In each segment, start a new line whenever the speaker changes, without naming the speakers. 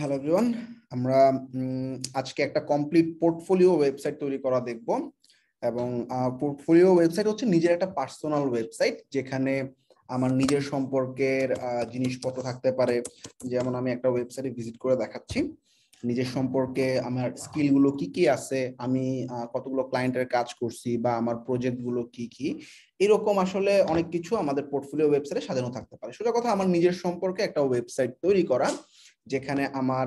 hello everyone আমরা আজকে একটা কমপ্লিট পোর্টফোলিও ওয়েবসাইট তৈরি করা দেখব এবং পোর্টফোলিও ওয়েবসাইট হচ্ছে নিজের একটা পার্সোনাল ওয়েবসাইট যেখানে আমার নিজের সম্পর্কের জিনিসপত্র থাকতে পারে যেমন আমি একটা ওয়েবসাইটে ভিজিট করে দেখাচ্ছি নিজের সম্পর্কে আমার স্কিলগুলো কি কি আছে আমি কতগুলো ক্লায়েন্টের কাজ করছি বা আমার প্রজেক্টগুলো কি কি এরকম আসলে অনেক কিছু আমাদের পোর্টফোলিও ওয়েবসাইটে সাজানো থাকতে পারে সোজা কথা আমার নিজের সম্পর্কে একটা ওয়েবসাইট তৈরি করা যেখানে আমার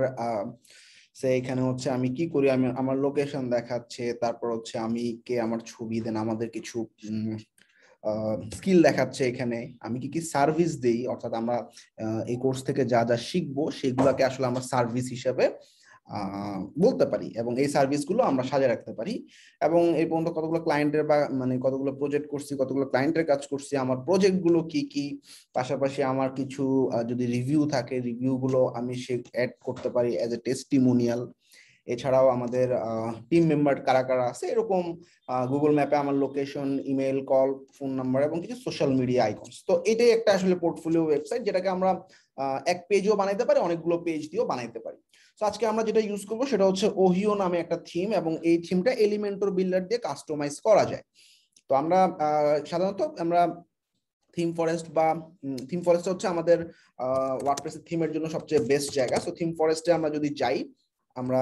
সে এখানে হচ্ছে আমি কি করি আমি আমার লোকেশন দেখাচ্ছে তারপর হচ্ছে আমি কে আমার ছবি দেন আমাদের কিছু স্কিল দেখাচ্ছে এখানে আমি কি কি সার্ভিস দিই অর্থাৎ আমরা এই কোর্স থেকে যা যা শিখবো সেগুলাকে আসলে আমরা সার্ভিস হিসাবে বলতে পারি এবং এই সার্ভিসগুলো আমরা সাজিয়ে রাখতে পারি এবং এই পর্যন্ত কতগুলো ক্লায়েন্টের বা মানে কতগুলো প্রজেক্ট করছি কতগুলো ক্লায়েন্টের কাজ করছি আমার প্রজেক্টগুলো কি কি পাশাপাশি আমার কিছু যদি রিভিউ থাকে রিভিউগুলো আমি সে অ্যাড করতে পারি অ্যাজ এ টেস্টিমোনিয়াল এছাড়াও আমাদের টিম মেম্বার কারা কারা আছে এরকম গুগল ম্যাপে আমার location email call phone number এবং কিছু সোশ্যাল মিডিয়া আইকনস তো এটাই একটা আসলে পোর্টফোলিও ওয়েবসাইট যেটাকে আমরা এক পেজও বানাইতে পারি অনেকগুলো পেজ দিয়েও বানাইতে পারি তো আজকে আমরা যেটা ইউজ করবো সেটা হচ্ছে ওহিও নামে একটা থিম এবং এই থিমটা এলিমেন্টর বিল্ডার দিয়ে কাস্টমাইজ করা যায় তো আমরা সাধারণত আমরা থিম ফরেস্ট বা থিম ফরেস্ট হচ্ছে আমাদের ওয়ার্ডপ্রেস থিমের জন্য সবচেয়ে বেস্ট জায়গা সো থিম ফরেস্টে আমরা যদি যাই আমরা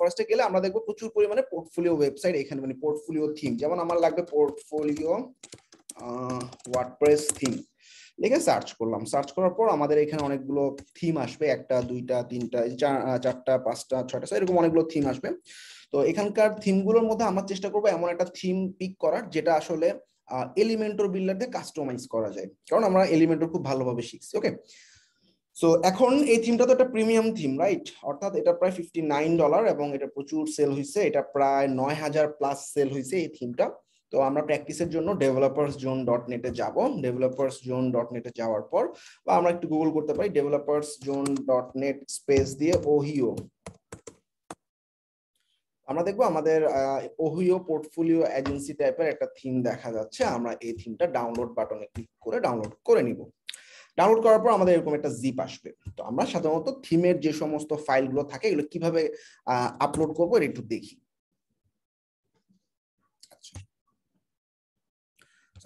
ফরেস্টে গেলে আমরা দেখবো প্রচুর পরিমাণে পোর্টফোলিও ওয়েবসাইট এখানে মানে পোর্টফোলিও
থিম যেমন আমার লাগবে পোর্টফোলিও ওয়ার্ডপ্রেস থিম লিখে সার্চ করলাম সার্চ করার পর আমাদের এখানে অনেকগুলো থিম আসবে একটা দুইটা তিনটা চারটা পাঁচটা ছয়টা এরকম অনেকগুলো থিম আসবে তো এখানকার থিমগুলোর মধ্যে আমার চেষ্টা করবো এমন একটা থিম পিক করার যেটা আসলে এলিমেন্টর বিল্ডার দিয়ে কাস্টমাইজ করা যায় কারণ আমরা এলিমেন্টর খুব ভালোভাবে শিখছি ওকে সো এখন এই থিমটা তো একটা প্রিমিয়াম থিম রাইট অর্থাৎ এটা প্রায় ফিফটি নাইন ডলার এবং এটা প্রচুর সেল হয়েছে এটা প্রায় নয় হাজার প্লাস সেল হয়েছে এই থিমটা তো আমরা প্র্যাকটিসের জন্য ডেভেলপার্স জোন ডট নেটে যাবো ডেভেলপার্স জোন ডট নেটে যাওয়ার পর বা আমরা একটু গুগল করতে পারি developers zone dot net space দিয়ে ওহিও আমরা দেখবো আমাদের ওহিও পোর্টফোলিও এজেন্সি টাইপের একটা থিম দেখা যাচ্ছে আমরা এই থিমটা ডাউনলোড বাটনে ক্লিক করে ডাউনলোড করে নিব ডাউনলোড করার পর আমাদের এরকম একটা জিপ আসবে তো আমরা সাধারণত থিমের যে সমস্ত ফাইলগুলো থাকে এগুলো কিভাবে আপলোড করবো একটু দেখি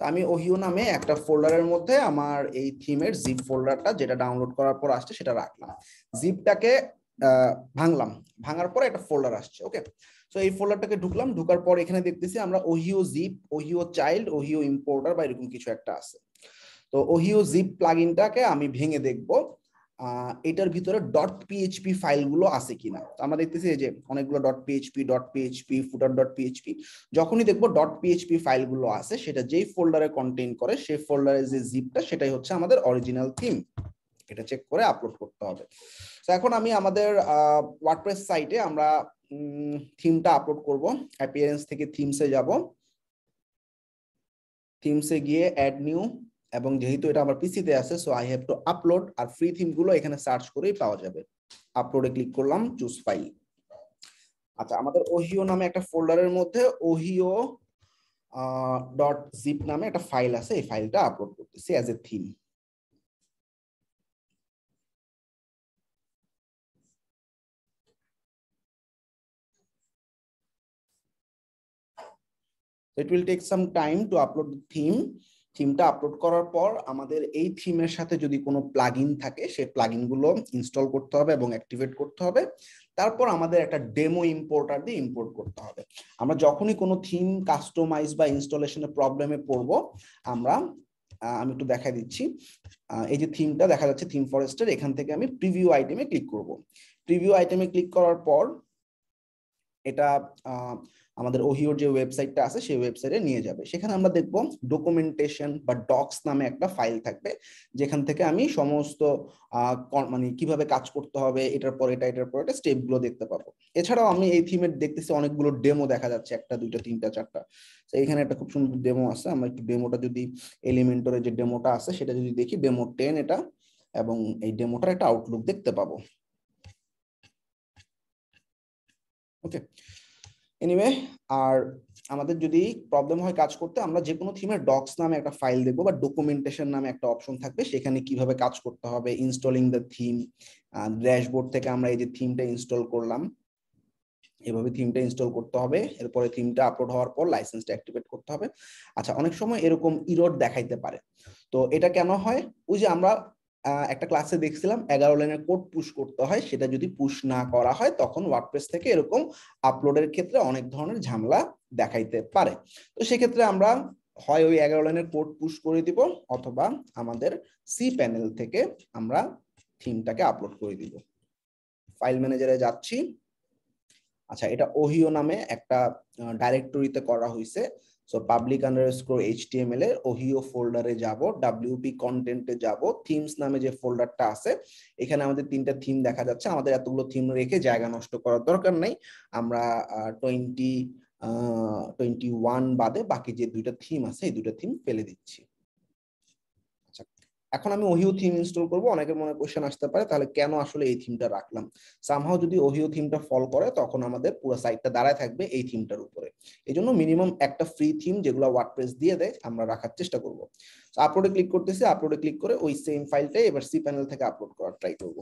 আমি ওহিও নামে একটা ফোল্ডারের মধ্যে আমার এই থিমের জিপ ফোল্ডারটা যেটা ডাউনলোড করার পর আসছে সেটা রাখলাম জিপটাকে ভাঙলাম ভাঙার পরে একটা ফোল্ডার আসছে ওকে তো এই ফোল্ডারটাকে ঢুকলাম ঢুকার পর এখানে দেখতেছি আমরা Ohio zip Ohio child Ohio importer বা এরকম কিছু একটা আছে তো ওহিও জিপ প্লাগিনটাকে আমি ভেঙে দেখবো এটার ভিতরে ডট পিএইচপি ফাইলগুলো আছে কিনা আমরা দেখতেছি যে অনেকগুলো dot PHP dot PHP footer dot PHP যখনই দেখবো ডট পিএইচপি ফাইলগুলো আছে সেটা যেই ফোল্ডারে কন্টেইন করে সেই ফোল্ডারে যে জিপটা সেটাই হচ্ছে আমাদের অরিজিনাল থিম এটা চেক করে আপলোড করতে হবে তো এখন আমি আমাদের ওয়ার্ডপ্রেস সাইটে আমরা থিমটা আপলোড করব অ্যাপিয়ারেন্স থেকে থিমসে যাব থিমসে গিয়ে অ্যাড নিউ এবং যেহেতু এটা আমার পিসিতে আছে so I have to upload আর ফ্রি থিমগুলো এখানে সার্চ করেই পাওয়া যাবে আপলোডে ক্লিক করলাম চুজ ফাইল আচ্ছা আমাদের ওহিও নামে একটা ফোল্ডারের মধ্যে ওহিও
ডট জিপ নামে একটা ফাইল আছে এই ফাইলটা আপলোড করতেছি as a theme
it will take some time to upload the theme থিমটা আপলোড করার পর আমাদের এই থিমের সাথে যদি কোনো প্লাগ থাকে সেই প্লাগ গুলো ইনস্টল করতে হবে এবং অ্যাক্টিভেট করতে হবে তারপর আমাদের একটা ডেমো ইম্পোর্টার দিয়ে ইম্পোর্ট করতে হবে আমরা যখনই কোনো থিম কাস্টমাইজ বা ইনস্টলেশনের প্রবলেমে পড়ব আমরা আমি একটু দেখা দিচ্ছি এই যে থিমটা দেখা যাচ্ছে থিম ফরেস্টের এখান থেকে আমি প্রিভিউ আইটেমে ক্লিক করব প্রিভিউ আইটেমে ক্লিক করার পর এটা আমাদের ওহিওর যে ওয়েবসাইটটা আছে সেই ওয়েবসাইটে নিয়ে যাবে সেখানে আমরা দেখব ডকুমেন্টেশন বা ডক্স নামে একটা ফাইল থাকবে যেখান থেকে আমি সমস্ত মানে কিভাবে কাজ করতে হবে এটার পর এটা এটার পরে এটা স্টেপগুলো দেখতে পাবো এছাড়াও আমি এই থিমের দেখতেছি অনেকগুলো ডেমো দেখা যাচ্ছে একটা দুইটা তিনটা চারটা তো এখানে একটা খুব সুন্দর ডেমো আছে আমরা একটু ডেমোটা যদি এলিমেন্টরের যে ডেমোটা আছে সেটা যদি দেখি ডেমো টেন এটা এবং এই ডেমোটার একটা আউটলুক দেখতে পাবো ওকে এনিওয়ে আর আমাদের যদি প্রবলেম হয় কাজ করতে আমরা যে কোনো থিমের ডক্স নামে একটা ফাইল দেখবো বা ডকুমেন্টেশন নামে একটা অপশন থাকবে সেখানে কিভাবে কাজ করতে হবে ইনস্টলিং দ্য থিম ড্যাশবোর্ড থেকে আমরা এই যে থিমটা ইনস্টল করলাম এভাবে থিমটা ইনস্টল করতে হবে এরপরে থিমটা আপলোড হওয়ার পর লাইসেন্সটা অ্যাক্টিভেট করতে হবে আচ্ছা অনেক সময় এরকম ইরোড দেখাইতে পারে তো এটা কেন হয় ওই যে আমরা একটা ক্লাসে দেখছিলাম এগারো লাইনের কোড পুশ করতে হয় সেটা যদি পুশ না করা হয় তখন ওয়ার্ডপ্রেস থেকে এরকম আপলোডের ক্ষেত্রে অনেক ধরনের ঝামেলা দেখাইতে পারে তো সেক্ষেত্রে আমরা হয় ওই এগারো লাইনের কোড পুশ করে দিব অথবা আমাদের সি প্যানেল থেকে আমরা থিমটাকে আপলোড করে দিব ফাইল ম্যানেজারে যাচ্ছি আচ্ছা এটা ওহিও নামে একটা ডাইরেক্টরিতে করা হয়েছে সো পাবলিক আন্ডারস্কোর এইচটিএমএল এর ওহিও ফোল্ডারে যাব ডাব্লিউপি কন্টেন্টে যাব থিমস নামে যে ফোল্ডারটা আছে এখানে আমাদের তিনটা থিম দেখা যাচ্ছে আমাদের এতগুলো থিম রেখে জায়গা নষ্ট করার দরকার নেই আমরা টোয়েন্টি টোয়েন্টি ওয়ান বাদে বাকি যে দুইটা থিম আছে এই দুটো থিম ফেলে দিচ্ছি এখন আমি ওহিও থিম ইনস্টল করবো অনেকের মনে কোয়েশ্চেন আসতে পারে তাহলে কেন আসলে এই থিমটা রাখলাম সামহাও যদি ওহিও থিমটা ফল করে তখন আমাদের পুরো সাইটটা দাঁড়ায় থাকবে এই থিমটার উপরে এই জন্য মিনিমাম একটা ফ্রি থিম যেগুলো ওয়ার্ডপ্রেস দিয়ে দেয় আমরা রাখার চেষ্টা করবো আপলোডে ক্লিক করতেছি আপলোডে ক্লিক করে
ওই সেম ফাইলটাই এবার সি প্যানেল থেকে আপলোড করার ট্রাই করবো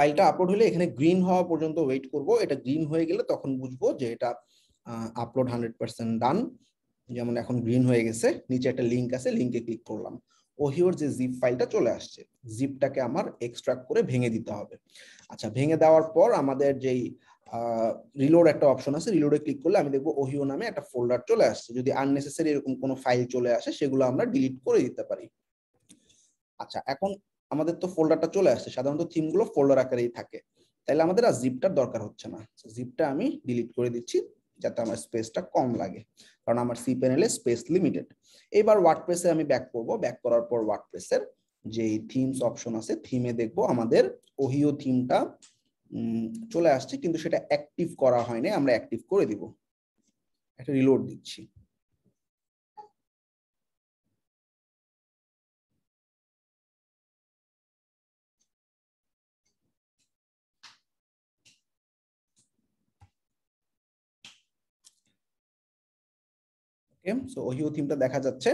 ফাইলটা আপলোড হলে এখানে গ্রিন হওয়া পর্যন্ত ওয়েট করব এটা
গ্রিন হয়ে গেলে তখন বুঝবো যে এটা আপলোড হান্ড্রেড পার্সেন্ট ডান যেমন এখন গ্রিন হয়ে গেছে নিচে একটা লিঙ্ক আছে লিঙ্কে ক্লিক করলাম ওহিওর যে জিপ ফাইলটা চলে আসছে জিপটাকে আমার এক্সট্রাক্ট করে ভেঙে দিতে হবে আচ্ছা ভেঙে দেওয়ার পর আমাদের যেই রিলোড একটা অপশন আছে রিলোডে ক্লিক করলে আমি দেখবো ওহিও নামে একটা ফোল্ডার চলে আসছে যদি আননেসেসারি এরকম কোনো ফাইল চলে আসে সেগুলো আমরা ডিলিট করে দিতে পারি আচ্ছা এখন আমাদের তো ফোল্ডারটা চলে আসছে সাধারণত থিমগুলো ফোল্ডার আকারেই থাকে তাহলে আমাদের আর জিপটার দরকার হচ্ছে না জিপটা আমি ডিলিট করে দিচ্ছি যাতে আমার স্পেসটা কম লাগে কারণ আমার সি প্যানেলে স্পেস লিমিটেড এবার ওয়ার্ডপ্রেসে আমি ব্যাক করব ব্যাক করার পর ওয়ার্ডপ্রেসের যে থিমস অপশন আছে থিমে দেখব আমাদের ওহিও থিমটা চলে আসছে কিন্তু সেটা অ্যাক্টিভ
করা হয়নি আমরা অ্যাক্টিভ করে দিব একটা রিলোড দিচ্ছি ওকে সো ওহিও
থিমটা দেখা যাচ্ছে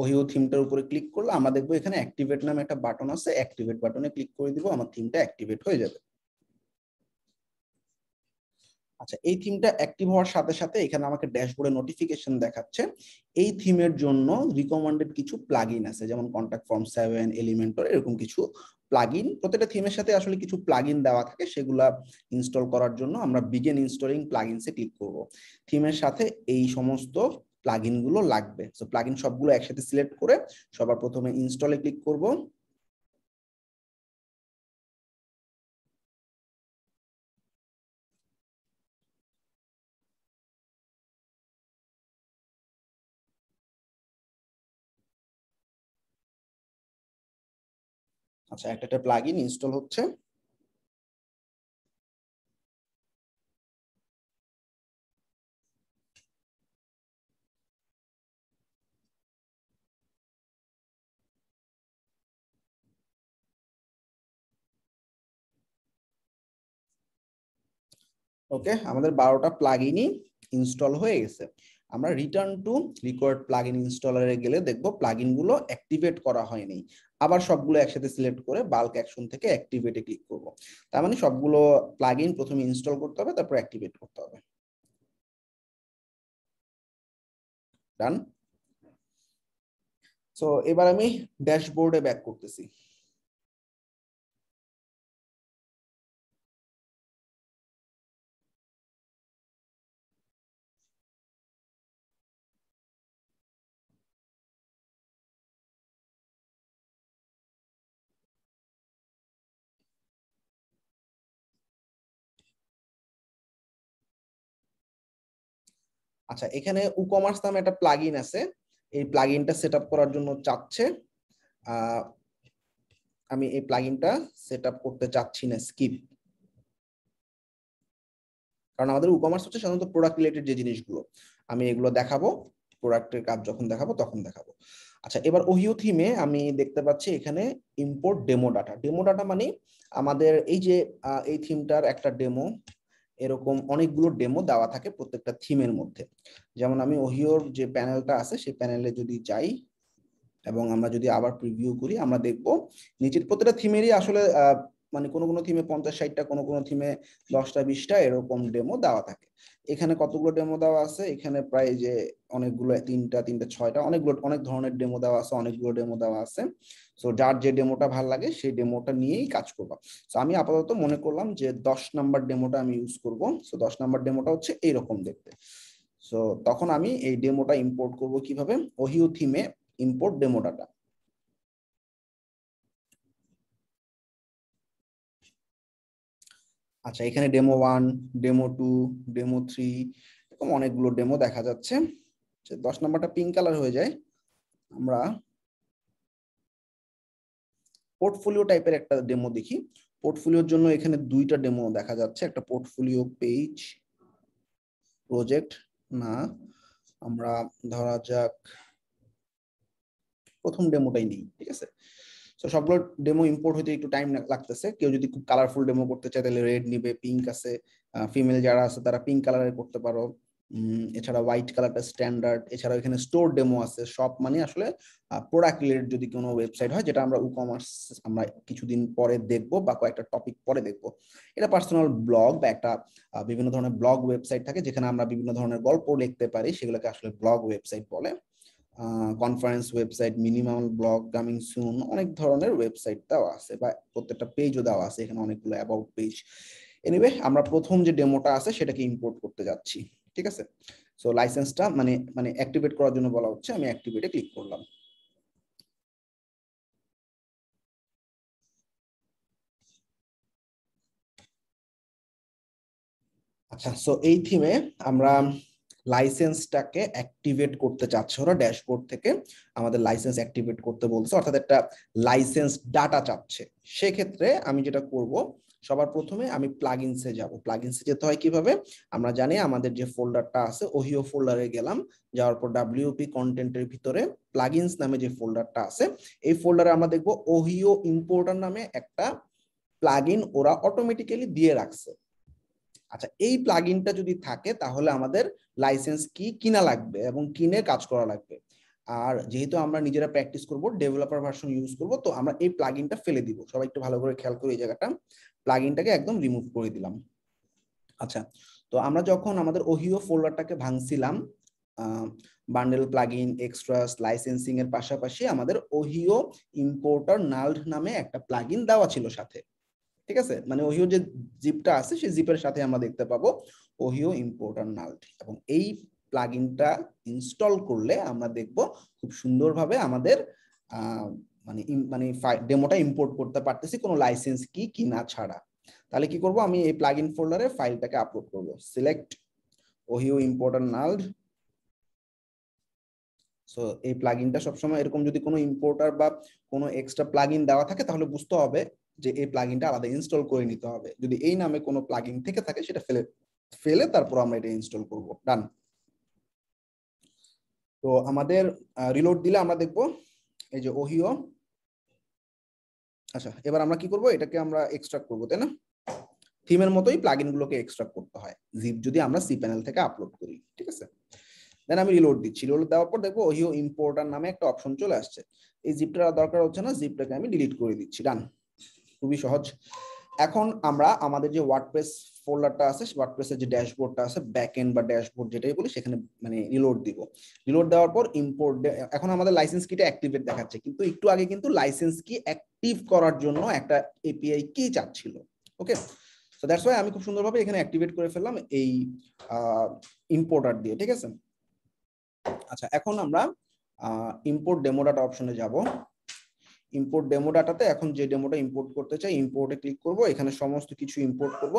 ওহিও থিমটার উপরে ক্লিক করলে আমরা দেখবো এখানে অ্যাক্টিভেট নামে একটা বাটন আছে অ্যাক্টিভেট বাটনে ক্লিক করে দিব আমার থিমটা অ্যাক্টিভেট হয়ে যাবে আচ্ছা এই থিমটা অ্যাক্টিভ হওয়ার সাথে সাথে এখানে আমাকে ড্যাশবোর্ডে নোটিফিকেশন দেখাচ্ছে এই থিমের জন্য রিকমেন্ডেড কিছু প্লাগইন আছে যেমন কন্ট্যাক্ট ফর্ম সেভেন এলিমেন্টর এরকম কিছু প্লাগইন প্রত্যেকটা থিমের সাথে আসলে কিছু প্লাগইন দেওয়া থাকে সেগুলা ইনস্টল করার জন্য আমরা বিগেন ইনস্টলিং প্লাগইনসে ক্লিক করব থিমের সাথে এই সমস্ত প্লাগ গুলো লাগবে
সো প্লাগ সবগুলো একসাথে সিলেক্ট করে সবার প্রথমে ইনস্টলে ক্লিক করব আচ্ছা একটা একটা প্লাগ ইনস্টল হচ্ছে
ওকে আমাদের বারোটা প্লাগ ইনই ইনস্টল হয়ে গেছে আমরা return to required plug in ইনস্টলারে গেলে দেখবো প্লাগ গুলো অ্যাক্টিভেট করা হয়নি আবার সবগুলো একসাথে সিলেক্ট করে বাল্ক অ্যাকশন থেকে অ্যাক্টিভেটে ক্লিক করব তার মানে সবগুলো প্লাগ ইন প্রথমে ইনস্টল করতে হবে তারপর
অ্যাক্টিভেট করতে হবে ডান সো এবার আমি ড্যাশবোর্ডে ব্যাক করতেছি আচ্ছা এখানে উকমার্স নামে একটা প্লাগইন আছে
এই প্লাগইনটা সেট আপ করার জন্য চাচ্ছে আমি এই প্লাগইনটা সেট আপ করতে চাচ্ছি না স্কিপ কারণ আমাদের উকমার্স হচ্ছে সাধারণত প্রোডাক্ট রিলেটেড যে জিনিসগুলো আমি এগুলো দেখাবো প্রোডাক্টের কাজ যখন দেখাবো তখন দেখাবো আচ্ছা এবার ওহিও থিমে আমি দেখতে পাচ্ছি এখানে import demo data demo data মানে আমাদের এই যে এই থিমটার একটা ডেমো এরকম অনেকগুলো ডেমো দেওয়া থাকে প্রত্যেকটা থিমের মধ্যে যেমন আমি ওহিওর যে প্যানেলটা আছে সেই প্যানেলে যদি যাই এবং আমরা যদি আবার প্রিভিউ করি আমরা দেখব নিচের প্রত্যেকটা থিমেরই আসলে মানে কোনো কোনো থিমে পঞ্চাশ ষাটটা কোনো কোনো থিমে দশটা বিশটা এরকম ডেমো দেওয়া থাকে এখানে কতগুলো ডেমো দেওয়া আছে এখানে প্রায় যে অনেকগুলো তিনটা তিনটা ছয়টা অনেকগুলো অনেক ধরনের ডেমো দেওয়া আছে অনেকগুলো ডেমো দেওয়া আছে সো যার যে ডেমোটা ভাল লাগে সেই ডেমোটা নিয়েই কাজ করবো সো আমি আপাতত মনে করলাম যে দশ নাম্বার ডেমোটা আমি ইউজ করবো সো দশ নাম্বার ডেমোটা হচ্ছে এইরকম দেখতে সো তখন আমি এই ডেমোটা ইম্পোর্ট করব কিভাবে
ওহিও থিমে ইম্পোর্ট ডেমো ডাটা আচ্ছা এখানে demo one demo
two demo three এরকম অনেকগুলো ডেমো দেখা যাচ্ছে আচ্ছা, দশ নম্বরটা পিঙ্ক কালার হয়ে যায় আমরা পোর্টফোলিও টাইপের একটা ডেমো দেখি পোর্টফোলিওর জন্য এখানে দুইটা ডেমো দেখা যাচ্ছে একটা পোর্টফোলিও পেজ প্রজেক্ট না আমরা ধরা যাক প্রথম ডেমোটাই নেই ঠিক আছে সো সবগুলো ডেমো ইম্পোর্ট হতে একটু টাইম লাগতেছে কেউ যদি খুব কালারফুল ডেমো করতে চায় তাহলে রেড নিবে পিঙ্ক আছে ফিমেল যারা আছে তারা পিঙ্ক কালারের করতে পারো এছাড়া হোয়াইট কালারটা স্ট্যান্ডার্ড এছাড়া এখানে স্টোর ডেমো আছে সব মানে আসলে প্রোডাক্ট রিলেটেড যদি কোনো ওয়েবসাইট হয় যেটা আমরা ই কমার্স আমরা কিছুদিন পরে দেখব বা কয়েকটা টপিক পরে দেখব এটা পার্সোনাল ব্লগ বা একটা বিভিন্ন ধরনের ব্লগ ওয়েবসাইট থাকে যেখানে আমরা বিভিন্ন ধরনের গল্প লিখতে পারি সেগুলোকে আসলে ব্লগ ওয়েবসাইট বলে conference website minimum blog coming soon অনেক ধরনের ওয়েবসাইট দেওয়া আছে বা প্রত্যেকটা পেজও দেওয়া আছে এখানে অনেকগুলো অ্যাবাউট পেজ এনিওয়ে আমরা প্রথম যে ডেমোটা আছে সেটাকে ইম্পোর্ট করতে যাচ্ছি ঠিক আছে সো লাইসেন্সটা মানে মানে অ্যাক্টিভেট করার জন্য বলা হচ্ছে
আমি অ্যাক্টিভেটে ক্লিক করলাম
আচ্ছা সো এই থিমে আমরা লাইসেন্সটাকে অ্যাক্টিভেট করতে চাচ্ছে ওরা ড্যাশবোর্ড থেকে আমাদের লাইসেন্স অ্যাক্টিভেট করতে বলছে অর্থাৎ একটা লাইসেন্স ডাটা চাচ্ছে সেক্ষেত্রে আমি যেটা করব সবার প্রথমে আমি প্লাগিনসে যাব প্লাগিনসে যেতে হয় কিভাবে আমরা জানি আমাদের যে ফোল্ডারটা আছে ওহিও ফোল্ডারে গেলাম যাওয়ার পর ডাব্লিউপি কন্টেন্টের ভিতরে প্লাগিনস নামে যে ফোল্ডারটা আছে এই ফোল্ডারে আমরা দেখব ওহিও ইম্পোর্টার নামে একটা প্লাগিন ওরা অটোমেটিক্যালি দিয়ে রাখছে আচ্ছা এই প্লাগ যদি থাকে তাহলে আমাদের লাইসেন্স কি কিনা লাগবে এবং কিনে কাজ করা লাগবে আর যেহেতু আমরা নিজেরা প্র্যাকটিস করব ডেভেলপার ভার্সন ইউজ করব তো আমরা এই প্লাগ ফেলে দিব সবাই একটু ভালো করে খেয়াল করে এই জায়গাটা প্লাগ একদম রিমুভ করে দিলাম আচ্ছা তো আমরা যখন আমাদের ওহিও ফোল্ডারটাকে ভাঙছিলাম bundle plug in extras licensing এর পাশাপাশি আমাদের ওহিও ইম্পোর্টার নাল্ড নামে একটা প্লাগ দেওয়া ছিল সাথে ঠিক আছে মানে ওহিও যে জিপটা আছে সেই জিপের সাথে আমরা দেখতে পাবো ওহিও ইম্পোর্টার নালটি এবং এই প্লাগইনটা ইনস্টল করলে আমরা দেখব খুব সুন্দরভাবে আমাদের মানে মানে ডেমোটা ইম্পোর্ট করতে পারতেছি কোনো লাইসেন্স কি কি না ছাড়া তাহলে কি করব আমি এই ইন ফোল্ডারে ফাইলটাকে আপলোড করব সিলেক্ট ওহিও ইম্পোর্টার নাল্ড সো এই ইনটা সবসময় এরকম যদি কোনো ইম্পোর্টার বা কোনো এক্সট্রা ইন দেওয়া থাকে তাহলে বুঝতে হবে যে এই প্লাগিনটা আলাদা ইনস্টল করে নিতে হবে যদি এই নামে কোনো প্লাগিন থেকে থাকে সেটা ফেলে ফেলে তারপর আমরা এটা ইনস্টল করব ডান তো আমাদের রিলোড দিলে আমরা দেখব এই যে ওহিও আচ্ছা এবার আমরা কি করব এটাকে আমরা এক্সট্রাক্ট করব তাই না থিমের মতোই গুলোকে এক্সট্রাক্ট করতে হয় জিপ যদি আমরা সি প্যানেল থেকে আপলোড করি ঠিক আছে দেন আমি রিলোড দিচ্ছি রিলোড দেওয়ার পর দেখবো ওহিও ইম্পোর্টার নামে একটা অপশন চলে আসছে এই জিপটার দরকার হচ্ছে না জিপটাকে আমি ডিলিট করে দিচ্ছি ডান খুবই সহজ এখন আমরা আমাদের যে ওয়ার্ডপ্রেস ফোল্ডারটা আছে ওয়ার্ডপ্রেসের যে ড্যাশবোর্ডটা আছে ব্যাক এন্ড বা ড্যাশবোর্ড যেটাই বলি সেখানে মানে রিলোড দিব রিলোড দেওয়ার পর ইম্পোর্ট এখন আমাদের লাইসেন্স কিটা অ্যাক্টিভেট দেখাচ্ছে কিন্তু একটু আগে কিন্তু লাইসেন্স কি অ্যাক্টিভ করার জন্য একটা এপিআই কি চাচ্ছিল ওকে সো দ্যাটস ওয়াই আমি খুব সুন্দরভাবে এখানে অ্যাক্টিভেট করে ফেললাম এই ইম্পোর্টার দিয়ে ঠিক আছে আচ্ছা এখন আমরা ইম্পোর্ট ডেমো ডাটা অপশনে যাব ইম্পোর্ট ডেমো ডাটাতে এখন যে ডেমোটা ইম্পোর্ট করতে চাই ইম্পোর্টে ক্লিক করব এখানে সমস্ত কিছু ইম্পোর্ট করব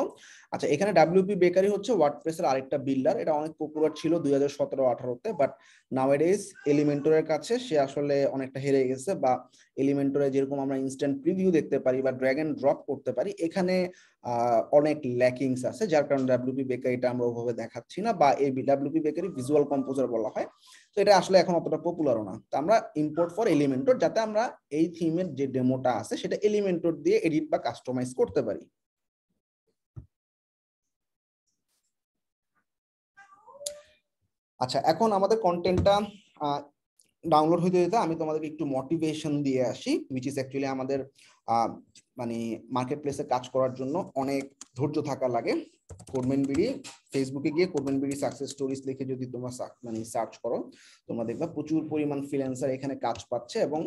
আচ্ছা এখানে ডাব্লিউপি বেকারি হচ্ছে ওয়ার্ডপ্রেসের আরেকটা বিল্ডার এটা অনেক পপুলার ছিল দুই হাজার সতেরো আঠারোতে বাট নাওয়েডেজ এলিমেন্টরের কাছে সে আসলে অনেকটা হেরে গেছে বা এলিমেন্টরে যেরকম আমরা ইনস্ট্যান্ট প্রিভিউ দেখতে পারি বা ড্র্যাগ অ্যান্ড ড্রপ করতে পারি এখানে অনেক ল্যাকিংস আছে যার কারণে ডাব্লিউপি বেকারিটা আমরা ওভাবে দেখাচ্ছি না বা এই ডাব্লিউপি বেকারি ভিজুয়াল কম্পোজার বলা হয় তো এটা আসলে এখন অতটা পপুলারও না তো আমরা ইম্পোর্ট ফর এলিমেন্টর যাতে আমরা এই থিমের যে ডেমোটা আছে সেটা এলিমেন্টর দিয়ে এডিট বা কাস্টমাইজ করতে পারি আচ্ছা এখন আমাদের কন্টেন্টটা ডাউনলোড হইতে হইতে আমি তোমাদেরকে একটু মোটিভেশন দিয়ে আসি উইচ ইজ অ্যাকচুয়ালি আমাদের মানে মার্কেট প্লেসে কাজ করার জন্য অনেক ধৈর্য থাকা লাগে কোরমেন বিড়ি ফেসবুকে গিয়ে কোরমেন বিড়ি সাকসেস স্টোরিজ লিখে যদি তোমরা মানে সার্চ করো তোমরা দেখবে প্রচুর পরিমাণ ফ্রিল্যান্সার এখানে কাজ পাচ্ছে এবং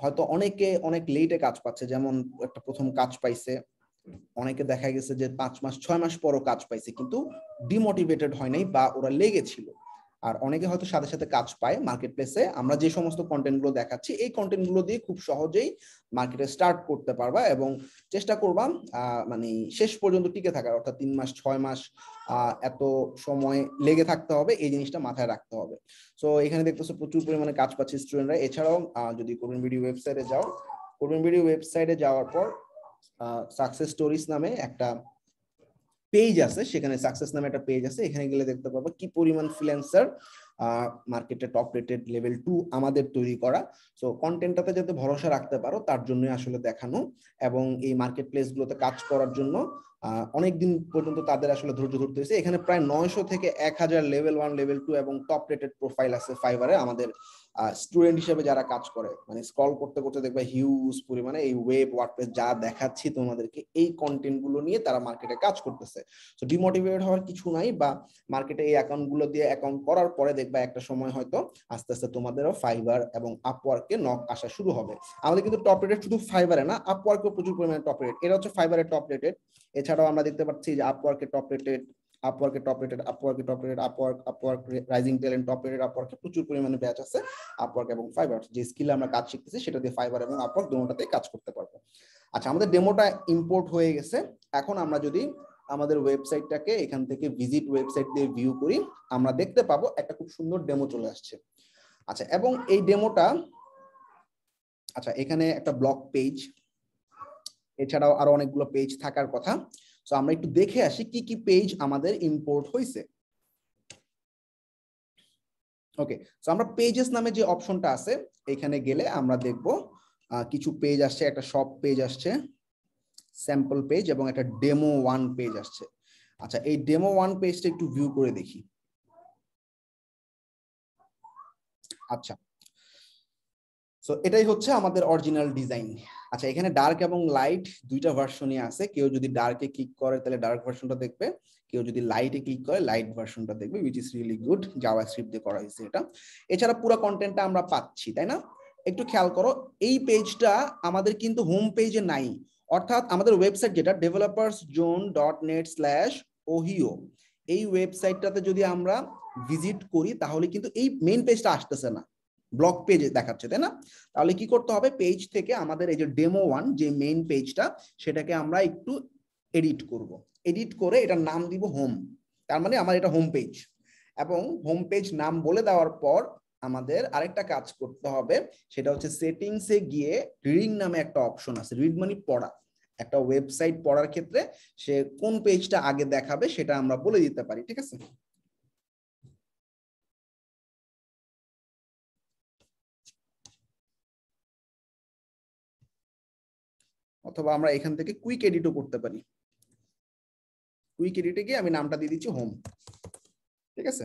হয়তো অনেকে অনেক লেটে কাজ পাচ্ছে যেমন একটা প্রথম কাজ পাইছে অনেকে দেখা গেছে যে পাঁচ মাস ছয় মাস পরও কাজ পাইছে কিন্তু ডিমোটিভেটেড হয় নাই বা ওরা লেগেছিল আর অনেকে হয়তো সাথে সাথে কাজ পায় মার্কেট প্লেসে আমরা যে সমস্ত কন্টেন্টগুলো দেখাচ্ছি এই কন্টেন্টগুলো দিয়ে খুব সহজেই মার্কেটে স্টার্ট করতে পারবা এবং চেষ্টা করবা মানে শেষ পর্যন্ত টিকে থাকার অর্থাৎ তিন মাস ছয় মাস এত সময় লেগে থাকতে হবে এই জিনিসটা মাথায় রাখতে হবে সো এখানে দেখতেছো প্রচুর পরিমাণে কাজ পাচ্ছে স্টুডেন্টরা এছাড়াও যদি কোরিয়ান ভিডিও ওয়েবসাইটে যাও কোরিয়ান ভিডিও ওয়েবসাইটে যাওয়ার পর সাকসেস স্টোরিজ নামে একটা পেজ আছে সেখানে সাকসেস নামে একটা পেজ আছে এখানে গেলে দেখতে পাবো কি পরিমাণ ফ্রিল্যান্সার মার্কেটে টপ রেটেড লেভেল টু আমাদের তৈরি করা সো কন্টেন্টটাতে যাতে ভরসা রাখতে পারো তার জন্য আসলে দেখানো এবং এই মার্কেট প্লেসগুলোতে কাজ করার জন্য অনেক দিন পর্যন্ত তাদের আসলে ধৈর্য ধরতে হয়েছে এখানে প্রায় নয়শো থেকে এক হাজার লেভেল ওয়ান লেভেল টু এবং টপ রেটেড প্রোফাইল আছে ফাইবারে আমাদের স্টুডেন্ট হিসেবে যারা কাজ করে মানে স্ক্রল করতে করতে দেখবে হিউজ পরিমাণে এই ওয়েব ওয়ার্ডপ্রেস যা দেখাচ্ছি তোমাদেরকে এই কন্টেন্ট গুলো নিয়ে তারা মার্কেটে কাজ করতেছে তো ডিমোটিভেট হওয়ার কিছু নাই বা মার্কেটে এই অ্যাকাউন্ট গুলো দিয়ে অ্যাকাউন্ট করার পরে দেখবে দেখবা একটা সময় হয়তো আস্তে আস্তে তোমাদেরও ফাইবার এবং আপওয়ার্কে নক আসা শুরু হবে আমাদের কিন্তু টপ রেটেড শুধু ফাইবারে না আপওয়ার্কেও প্রচুর পরিমাণে টপ রেট এটা হচ্ছে ফাইবারের টপ রেটেড এছাড়াও আমরা দেখতে পাচ্ছি যে আপওয়ার্কে টপ রেটেড আপওয়ার্কে টপ রেটেড আপওয়ার্কে top rated Upwork Upwork rising talent top rated আপওয়ার্কে প্রচুর পরিমাণে ব্যাচ আছে আপওয়ার্ক এবং ফাইবার যে স্কিল আমরা কাজ শিখতেছি সেটা দিয়ে ফাইবার এবং আপওয়ার্ক দুটোটাতেই কাজ করতে পারবো আচ্ছা আমাদের ডেমোটা ইম্পোর্ট হয়ে গেছে এখন আমরা যদি আমাদের ওয়েবসাইটটাকে এখান থেকে ভিজিট ওয়েবসাইট দিয়ে ভিউ করি আমরা দেখতে পাবো একটা খুব সুন্দর ডেমো চলে আসছে আচ্ছা এবং এই ডেমোটা আচ্ছা এখানে একটা ব্লক পেজ এছাড়াও আরো অনেকগুলো পেজ থাকার কথা তো আমরা একটু দেখে আসি কি কি পেজ আমাদের ইম্পোর্ট হয়েছে ওকে তো আমরা পেজেস নামে যে অপশনটা আছে এখানে গেলে আমরা দেখব কিছু পেজ আসছে একটা শপ পেজ আসছে স্যাম্পল পেজ এবং একটা ডেমো ওয়ান পেজ আসছে আচ্ছা এই ডেমো ওয়ান পেজটা একটু ভিউ করে দেখি আচ্ছা তো এটাই হচ্ছে আমাদের অরিজিনাল ডিজাইন আচ্ছা এখানে ডার্ক এবং লাইট দুইটা ভার্সনই আছে কেউ যদি ডার্কে ক্লিক করে তাহলে ডার্ক ভার্সনটা দেখবে কেউ যদি লাইটে ক্লিক করে লাইট ভার্সনটা দেখবে which is really good JavaScript দিয়ে করা হয়েছে এটা এছাড়া পুরো কন্টেন্টটা আমরা পাচ্ছি তাই না একটু খেয়াল করো এই পেজটা আমাদের কিন্তু হোম পেজে নাই অর্থাৎ আমাদের ওয়েবসাইট যেটা developers zone dot net slash Ohio এই ওয়েবসাইটটাতে যদি আমরা ভিজিট করি তাহলে কিন্তু এই মেন পেজটা আসতেছে না ব্লক পেজে দেখাচ্ছে তাই না তাহলে কি করতে হবে পেজ থেকে আমাদের এই যে ডেমো ওয়ান যে মেইন পেজটা সেটাকে আমরা একটু এডিট করব এডিট করে এটার নাম দিব হোম তার মানে আমার এটা হোম পেজ এবং হোম পেজ নাম বলে দেওয়ার পর আমাদের আরেকটা কাজ করতে হবে সেটা হচ্ছে এ গিয়ে রিডিং নামে একটা অপশন আছে রিড মানে পড়া একটা ওয়েবসাইট পড়ার ক্ষেত্রে সে কোন পেজটা আগে দেখাবে সেটা আমরা বলে
দিতে পারি ঠিক আছে অথবা আমরা এখান থেকে কুইক এডিটও করতে পারি কুইক এডিটে গিয়ে আমি নামটা
দিয়ে দিচ্ছি হোম ঠিক আছে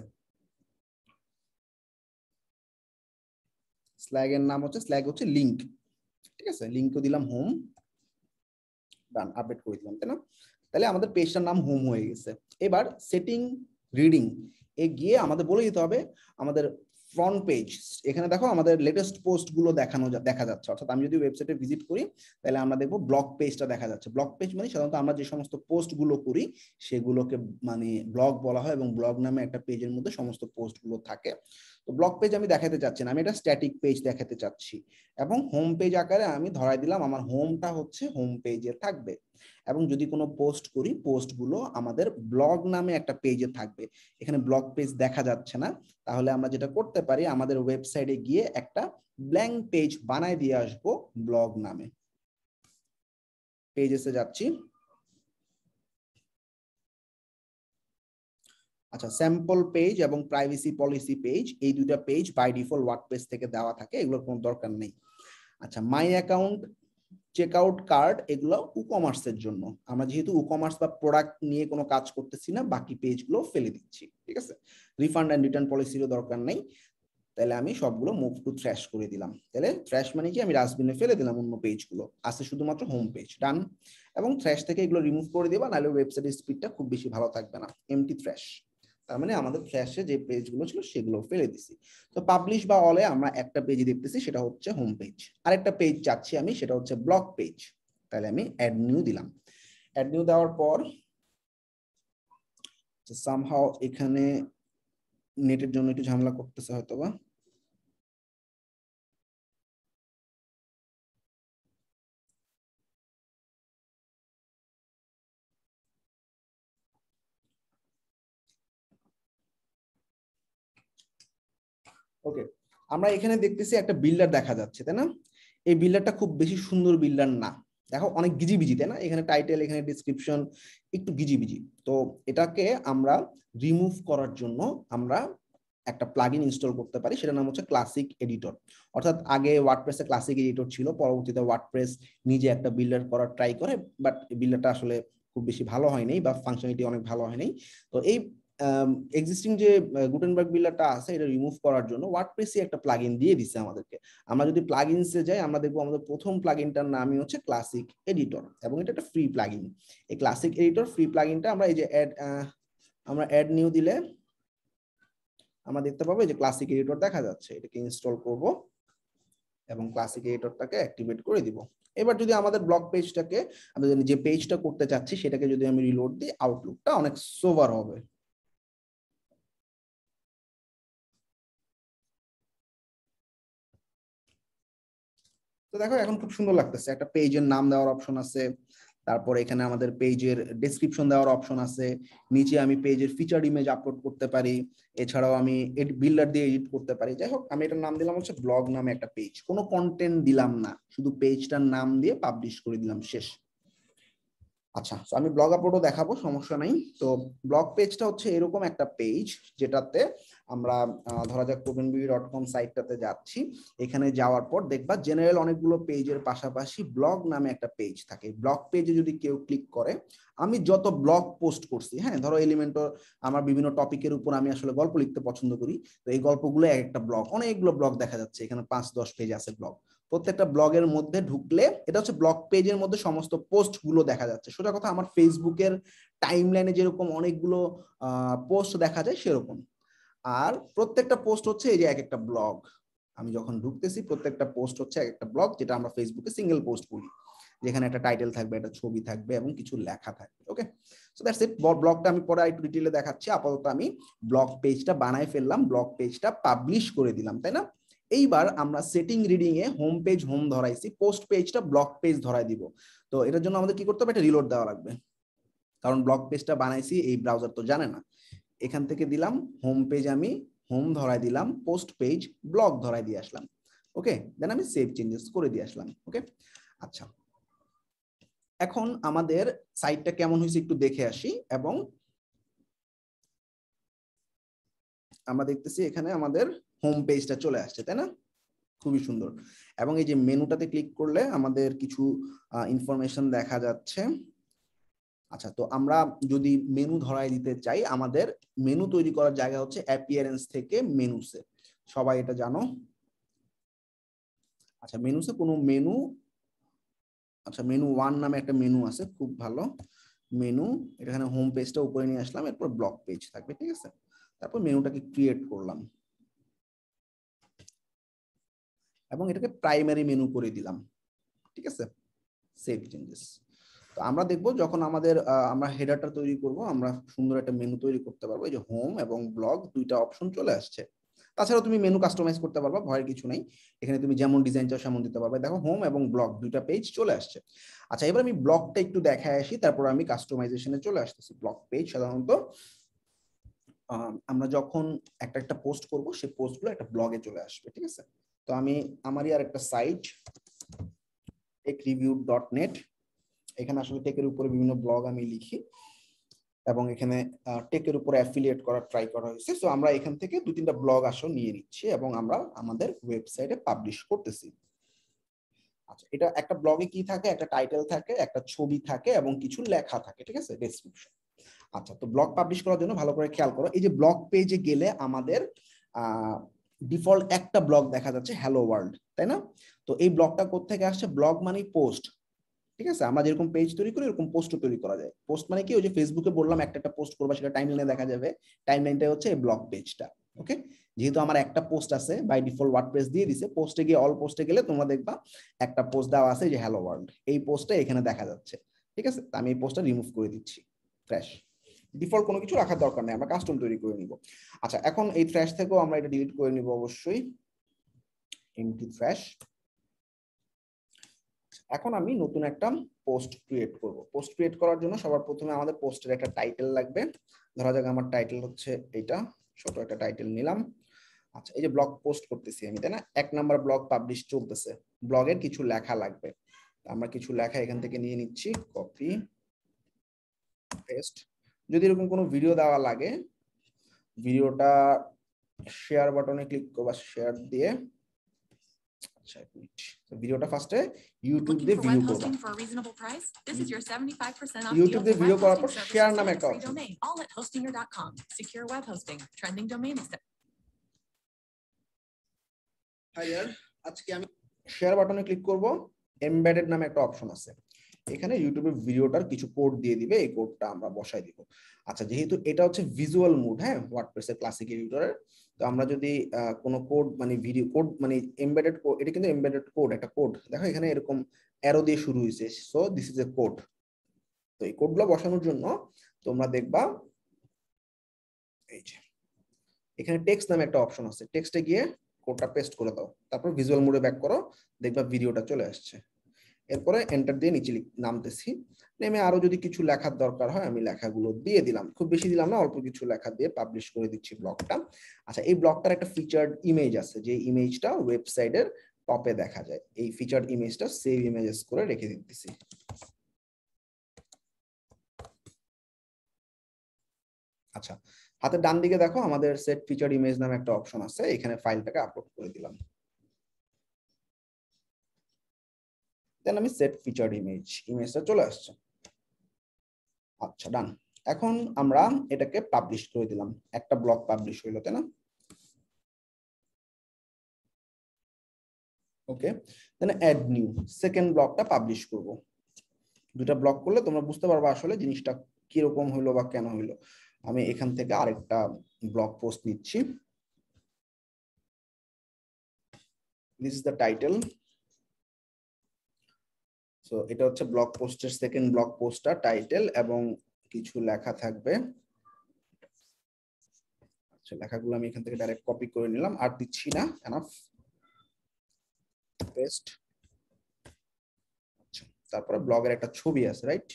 স্ল্যাগ এর নাম হচ্ছে স্ল্যাগ হচ্ছে লিঙ্ক ঠিক আছে লিঙ্কও দিলাম হোম ডান আপডেট করে দিলাম তাই না তাহলে আমাদের পেজটার নাম হোম হয়ে গেছে এবার সেটিং রিডিং এ গিয়ে আমাদের বলে দিতে হবে আমাদের ফ্রন্ট পেজ এখানে দেখো আমাদের লেটেস্ট পোস্টগুলো দেখানো দেখা যাচ্ছে অর্থাৎ আমি যদি ওয়েবসাইটে ভিজিট করি তাহলে আমরা দেখবো ব্লক পেজটা দেখা যাচ্ছে ব্লক পেজ মানে সাধারণত আমরা যে সমস্ত পোস্টগুলো করি সেগুলোকে মানে ব্লগ বলা হয় এবং ব্লগ নামে একটা পেজের মধ্যে সমস্ত পোস্টগুলো থাকে তো ব্লক পেজ আমি দেখাতে চাচ্ছি না আমি এটা স্ট্যাটিক পেজ দেখাতে চাচ্ছি এবং হোম পেজ আকারে আমি ধরাই দিলাম আমার হোমটা হচ্ছে হোম পেজে থাকবে এবং যদি কোনো পোস্ট করি পোস্টগুলো আমাদের ব্লগ নামে একটা পেজে থাকবে এখানে ব্লগ পেজ দেখা যাচ্ছে না তাহলে আমরা যেটা করতে পারি আমাদের ওয়েবসাইটে গিয়ে একটা ব্ল্যাঙ্ক পেজ বানায় দিয়ে আসবো ব্লগ নামে পেজেসে যাচ্ছি আচ্ছা স্যাম্পল পেজ এবং প্রাইভেসি পলিসি পেজ এই দুইটা পেজ বাই ডিফল্ট ওয়ার্ডপ্রেস থেকে দেওয়া থাকে এগুলোর কোনো দরকার নেই আচ্ছা মাই অ্যাকাউন্ট চেকআউট কার্ড এগুলো উ কমার্সের জন্য আমরা যেহেতু উকমার্স কমার্স বা প্রোডাক্ট নিয়ে কোনো কাজ করতেছি না বাকি পেজগুলো ফেলে দিচ্ছি ঠিক আছে রিফান্ড অ্যান্ড রিটার্ন পলিসিরও দরকার নেই তাহলে আমি সবগুলো মুভ টু থ্র্যাশ করে দিলাম তাহলে থ্র্যাশ মানে কি আমি ডাস্টবিনে ফেলে দিলাম অন্য পেজগুলো আছে শুধুমাত্র হোম পেজ ডান এবং থ্র্যাশ থেকে এগুলো রিমুভ করে দেবা নাহলে ওয়েবসাইটের স্পিডটা খুব বেশি ভালো থাকবে না এমটি থ্র্যাশ তার মানে আমাদের ফ্ল্যাশে যে পেজগুলো ছিল সেগুলো ফেলে দিছি তো পাবলিশ বা অলে আমরা একটা পেজ দেখতেছি সেটা হচ্ছে হোম পেজ আরেকটা পেজ চাচ্ছি আমি সেটা হচ্ছে ব্লক পেজ তাহলে আমি অ্যাড নিউ দিলাম অ্যাড নিউ দেওয়ার পর
সামহাও এখানে নেটের জন্য একটু ঝামেলা করতেছে হয়তোবা বা ওকে আমরা
এখানে দেখতেছি একটা বিল্ডার দেখা যাচ্ছে তাই না এই বিল্ডারটা খুব বেশি সুন্দর বিল্ডার না দেখো অনেক বিজি তাই না এখানে টাইটেল এখানে ডিসক্রিপশন একটু বিজি তো এটাকে আমরা রিমুভ করার জন্য আমরা একটা প্লাগিন ইনস্টল করতে পারি সেটার নাম হচ্ছে ক্লাসিক এডিটর অর্থাৎ আগে ওয়ার্ডপ্রেসে ক্লাসিক এডিটর ছিল পরবর্তীতে ওয়ার্ডপ্রেস নিজে একটা বিল্ডার করার ট্রাই করে বাট বিল্ডারটা আসলে খুব বেশি ভালো হয়নি বা ফাংশনালিটি অনেক ভালো হয়নি তো এই এক্সিস্টিং um, যে গুটেনবার্গ uh, বিল্ডারটা আছে এটা রিমুভ করার জন্য ওয়ার্ডপ্রেসই একটা প্লাগইন দিয়ে দিছে আমাদেরকে আমরা যদি প্লাগইনসে যাই আমরা দেখবো আমাদের প্রথম প্লাগইনটার নামই হচ্ছে ক্লাসিক এডিটর এবং এটা একটা ফ্রি প্লাগইন এই ক্লাসিক এডিটর ফ্রি প্লাগইনটা আমরা এই যে অ্যাড uh, আমরা অ্যাড নিউ দিলে আমরা দেখতে পাবো যে ক্লাসিক এডিটর দেখা যাচ্ছে এটাকে ইনস্টল করব এবং ক্লাসিক এডিটরটাকে অ্যাক্টিভেট করে দিব এবার যদি আমাদের ব্লগ পেজটাকে আমরা যে পেজটা করতে চাচ্ছি সেটাকে যদি আমি রিলোড দিই আউটলুকটা অনেক সোভার হবে
তো দেখো এখন খুব সুন্দর লাগতেছে একটা পেজের নাম দেওয়ার
অপশন আছে তারপর এখানে আমাদের পেজের ডেসক্রিপশন দেওয়ার অপশন আছে নিচে আমি পেজের ফিচার ইমেজ আপলোড করতে পারি এছাড়াও আমি বিল্ডার দিয়ে এডিট করতে পারি যাই হোক আমি এটার নাম দিলাম হচ্ছে ব্লগ নামে একটা পেজ কোনো কন্টেন্ট দিলাম না শুধু পেজটার নাম দিয়ে পাবলিশ করে দিলাম শেষ আচ্ছা তো আমি ব্লগ আপলোডও দেখাবো সমস্যা নাই তো ব্লগ পেজটা হচ্ছে এরকম একটা পেজ যেটাতে আমরা ধরা যাক প্রবীণ বিবি ডট কম সাইটটাতে যাচ্ছি এখানে যাওয়ার পর দেখবা জেনারেল অনেকগুলো পেজের পাশাপাশি ব্লগ নামে একটা পেজ থাকে ব্লগ পেজে যদি কেউ ক্লিক করে আমি যত ব্লগ পোস্ট করছি হ্যাঁ ধরো এলিমেন্ট আমার বিভিন্ন টপিকের উপর আমি আসলে গল্প লিখতে পছন্দ করি তো এই গল্পগুলো এক একটা ব্লগ অনেকগুলো ব্লগ দেখা যাচ্ছে এখানে পাঁচ দশ পেজ আছে ব্লগ প্রত্যেকটা ব্লগের মধ্যে ঢুকলে এটা হচ্ছে ব্লগ পেজের মধ্যে সমস্ত পোস্টগুলো দেখা যাচ্ছে সোজা কথা আমার ফেসবুকের টাইম লাইনে যেরকম অনেকগুলো পোস্ট দেখা যায় সেরকম আর প্রত্যেকটা পোস্ট হচ্ছে এই যে এক একটা ব্লগ আমি যখন ঢুকতেছি প্রত্যেকটা পোস্ট হচ্ছে এক একটা ব্লগ যেটা আমরা ফেসবুকে সিঙ্গেল পোস্ট বলি যেখানে একটা টাইটেল থাকবে একটা ছবি থাকবে এবং কিছু লেখা থাকবে ওকে সো দ্যাটস ইট ব্লগটা আমি পরে একটু ডিটেলে দেখাচ্ছি আপাতত আমি ব্লগ পেজটা বানাই ফেললাম ব্লগ পেজটা পাবলিশ করে দিলাম তাই না এইবার আমরা সেটিং রিডিং এ হোম পেজ হোম ধরাইছি পোস্ট পেজটা ব্লক পেজ ধরাই দিব তো এটার জন্য আমাদের কি করতে হবে এটা রিলোড দেওয়া লাগবে কারণ ব্লক পেজটা বানাইছি এই ব্রাউজার তো জানে না এখান থেকে দিলাম হোম পেজ আমি হোম ধরাই দিলাম পোস্ট পেজ ব্লক ধরাই দিয়ে আসলাম ওকে দেন আমি সেভ চেঞ্জেস করে দিয়ে আসলাম ওকে আচ্ছা এখন আমাদের সাইটটা কেমন হয়েছে একটু দেখে আসি এবং আমরা দেখতেছি এখানে আমাদের হোম পেজটা চলে আসছে তাই না খুবই সুন্দর এবং এই যে মেনুটাতে ক্লিক করলে আমাদের কিছু ইনফরমেশন দেখা যাচ্ছে আচ্ছা তো আমরা যদি মেনু ধরাই দিতে চাই আমাদের মেনু তৈরি করার জায়গা হচ্ছে অ্যাপিয়ারেন্স থেকে মেনুসে সবাই এটা জানো আচ্ছা মেনুসে কোনো মেনু আচ্ছা মেনু ওয়ান নামে একটা মেনু আছে খুব ভালো মেনু এখানে হোম পেজটা উপরে নিয়ে আসলাম এরপর ব্লক পেজ থাকবে ঠিক আছে তারপর মেনুটাকে ক্রিয়েট করলাম এবং এটাকে প্রাইমারি মেনু করে দিলাম ঠিক আছে সেভ চেঞ্জেস তো আমরা দেখব যখন আমাদের আমরা হেডারটা তৈরি করব আমরা সুন্দর একটা মেনু তৈরি করতে পারবো এই যে হোম এবং ব্লগ দুইটা অপশন চলে আসছে তাছাড়া তুমি মেনু কাস্টমাইজ করতে পারবা ভয়ের কিছু নেই এখানে তুমি যেমন ডিজাইন চাও সেমন দিতে পারবে দেখো হোম এবং ব্লগ দুইটা পেজ চলে আসছে আচ্ছা এবার আমি ব্লগটা একটু দেখায় আসি তারপর আমি কাস্টমাইজেশনে চলে আসতেছি ব্লগ পেজ সাধারণত আমরা যখন একটা একটা পোস্ট করব সেই পোস্টগুলো একটা ব্লগে চলে আসবে ঠিক আছে তো আমি আমারই আর একটা site tech review dot net এখানে আসলে টেকের উপরে বিভিন্ন ব্লগ আমি লিখি এবং এখানে টেকের উপরে অ্যাফিলিয়েট করার ট্রাই করা হয়েছে সো আমরা এখান থেকে দু তিনটা ব্লগ আসো নিয়ে নিচ্ছি এবং আমরা আমাদের ওয়েবসাইটে পাবলিশ করতেছি আচ্ছা এটা একটা ব্লগে কি থাকে একটা টাইটেল থাকে একটা ছবি থাকে এবং কিছু লেখা থাকে ঠিক আছে ডেসক্রিপশন আচ্ছা তো ব্লগ পাবলিশ করার জন্য ভালো করে খেয়াল করো এই যে ব্লগ পেজে গেলে আমাদের ডিফল্ট একটা ব্লগ দেখা যাচ্ছে হ্যালো ওয়ার্ল্ড তাই না তো এই ব্লগটা কোথেকে আসছে ব্লগ মানে পোস্ট ঠিক আছে আমরা যেরকম পেজ তৈরি করি এরকম পোস্টও তৈরি করা যায় পোস্ট মানে কি ওই যে ফেসবুকে বললাম একটা একটা পোস্ট করবা সেটা টাইম লাইনে দেখা যাবে টাইম টাইমলাইনটা হচ্ছে এই ব্লক পেজটা ওকে যেহেতু আমার একটা পোস্ট আছে বাই ডিফল্ট ওয়ার্ডপ্রেস দিয়ে দিছে পোস্টে গিয়ে অল পোস্টে গেলে তোমরা দেখবা একটা পোস্ট দেওয়া আছে যে হ্যালো ওয়ার্ল্ড এই পোস্টটা এখানে দেখা যাচ্ছে ঠিক আছে আমি এই পোস্টটা রিমুভ করে দিচ্ছি ফ্রেশ ডিফল্ট কোনো কিছু রাখার দরকার নেই আমরা কাস্টম তৈরি করে নিব আচ্ছা এখন এই ফ্র্যাশ থেকেও আমরা এটা ডিলিট করে নিব অবশ্যই এমটি থ্র্যাশ এখন আমি নতুন একটা পোস্ট ক্রিয়েট করব পোস্ট ক্রিয়েট করার জন্য সবার প্রথমে আমাদের পোস্টের একটা টাইটেল লাগবে ধরা যাক আমার টাইটেল হচ্ছে এইটা ছোট একটা টাইটেল নিলাম আচ্ছা এই যে ব্লগ পোস্ট করতেছি আমি তাই না এক নাম্বার ব্লগ পাবলিশ চলতেছে ব্লগের কিছু লেখা লাগবে আমরা কিছু লেখা এখান থেকে নিয়ে নিচ্ছি কপি পেস্ট যদি এরকম কোনো ভিডিও দেওয়া লাগে ভিডিওটা শেয়ার বাটনে ক্লিক করবা শেয়ার দিয়ে ভিডিওটা ফার্স্টে ইউটিউব দিয়ে ভিউ
করবা
ইউটিউব দিয়ে ভিডিও করার পর
শেয়ার নামে একটা অপশন আজকে আমি
শেয়ার বাটনে ক্লিক করব এমবেডেড নামে একটা অপশন আছে এখানে ইউটিউবের ভিডিওটার কিছু কোড দিয়ে দিবে এই কোডটা আমরা বসাই দিব আচ্ছা যেহেতু এটা হচ্ছে ভিজুয়াল মুড হ্যাঁ এর ক্লাসিক এডিটরের তো আমরা যদি কোনো কোড মানে ভিডিও কোড মানে এমবেডেড কোড এটা কিন্তু এমবেডেড কোড একটা কোড দেখো এখানে এরকম অ্যারো দিয়ে শুরু হয়েছে so this is a code তো এই কোডগুলো বসানোর জন্য তোমরা দেখবা এই যে এখানে টেক্সট নামে একটা অপশন আছে টেক্সটে গিয়ে কোডটা পেস্ট করে দাও তারপর ভিজুয়াল মোডে ব্যাক করো দেখবা ভিডিওটা চলে আসছে এরপরে এন্টার দিয়ে নিচে নামতেছি নেমে আরো যদি কিছু লেখার দরকার হয় আমি লেখাগুলো দিয়ে দিলাম খুব বেশি দিলাম না অল্প কিছু লেখা দিয়ে পাবলিশ করে দিচ্ছি ব্লগটা আচ্ছা এই ব্লগটার একটা ফিচার্ড ইমেজ আছে যে ইমেজটা ওয়েবসাইটের টপে দেখা যায় এই ফিচার ইমেজটা সেভ ইমেজেস করে রেখে দিতেছি আচ্ছা হাতের ডান দিকে দেখো আমাদের সেট ফিচার ইমেজ নামে একটা অপশন আছে এখানে ফাইলটাকে আপলোড করে দিলাম দেন আমি সেট ফিচার ইমেজ ইমেজটা চলে আসছে আচ্ছা ডান এখন আমরা এটাকে পাবলিশ করে দিলাম একটা ব্লক পাবলিশ হইলো তাই না okay then add new second ব্লকটা পাবলিশ করব দুটা ব্লক করলে তোমরা বুঝতে পারবে আসলে জিনিসটা কিরকম হইলো বা কেন হইলো আমি এখান থেকে
আরেকটা ব্লগ পোস্ট নিচ্ছি this is the title so এটা হচ্ছে ব্লগ
পোস্টের সেকেন্ড ব্লগ পোস্টটা টাইটেল এবং কিছু লেখা থাকবে আচ্ছা লেখাগুলো আমি এখান থেকে ডাইরেক্ট কপি করে নিলাম আর দিচ্ছি না এনাফ পেস্ট আচ্ছা তারপরে ব্লগের একটা
ছবি আছে রাইট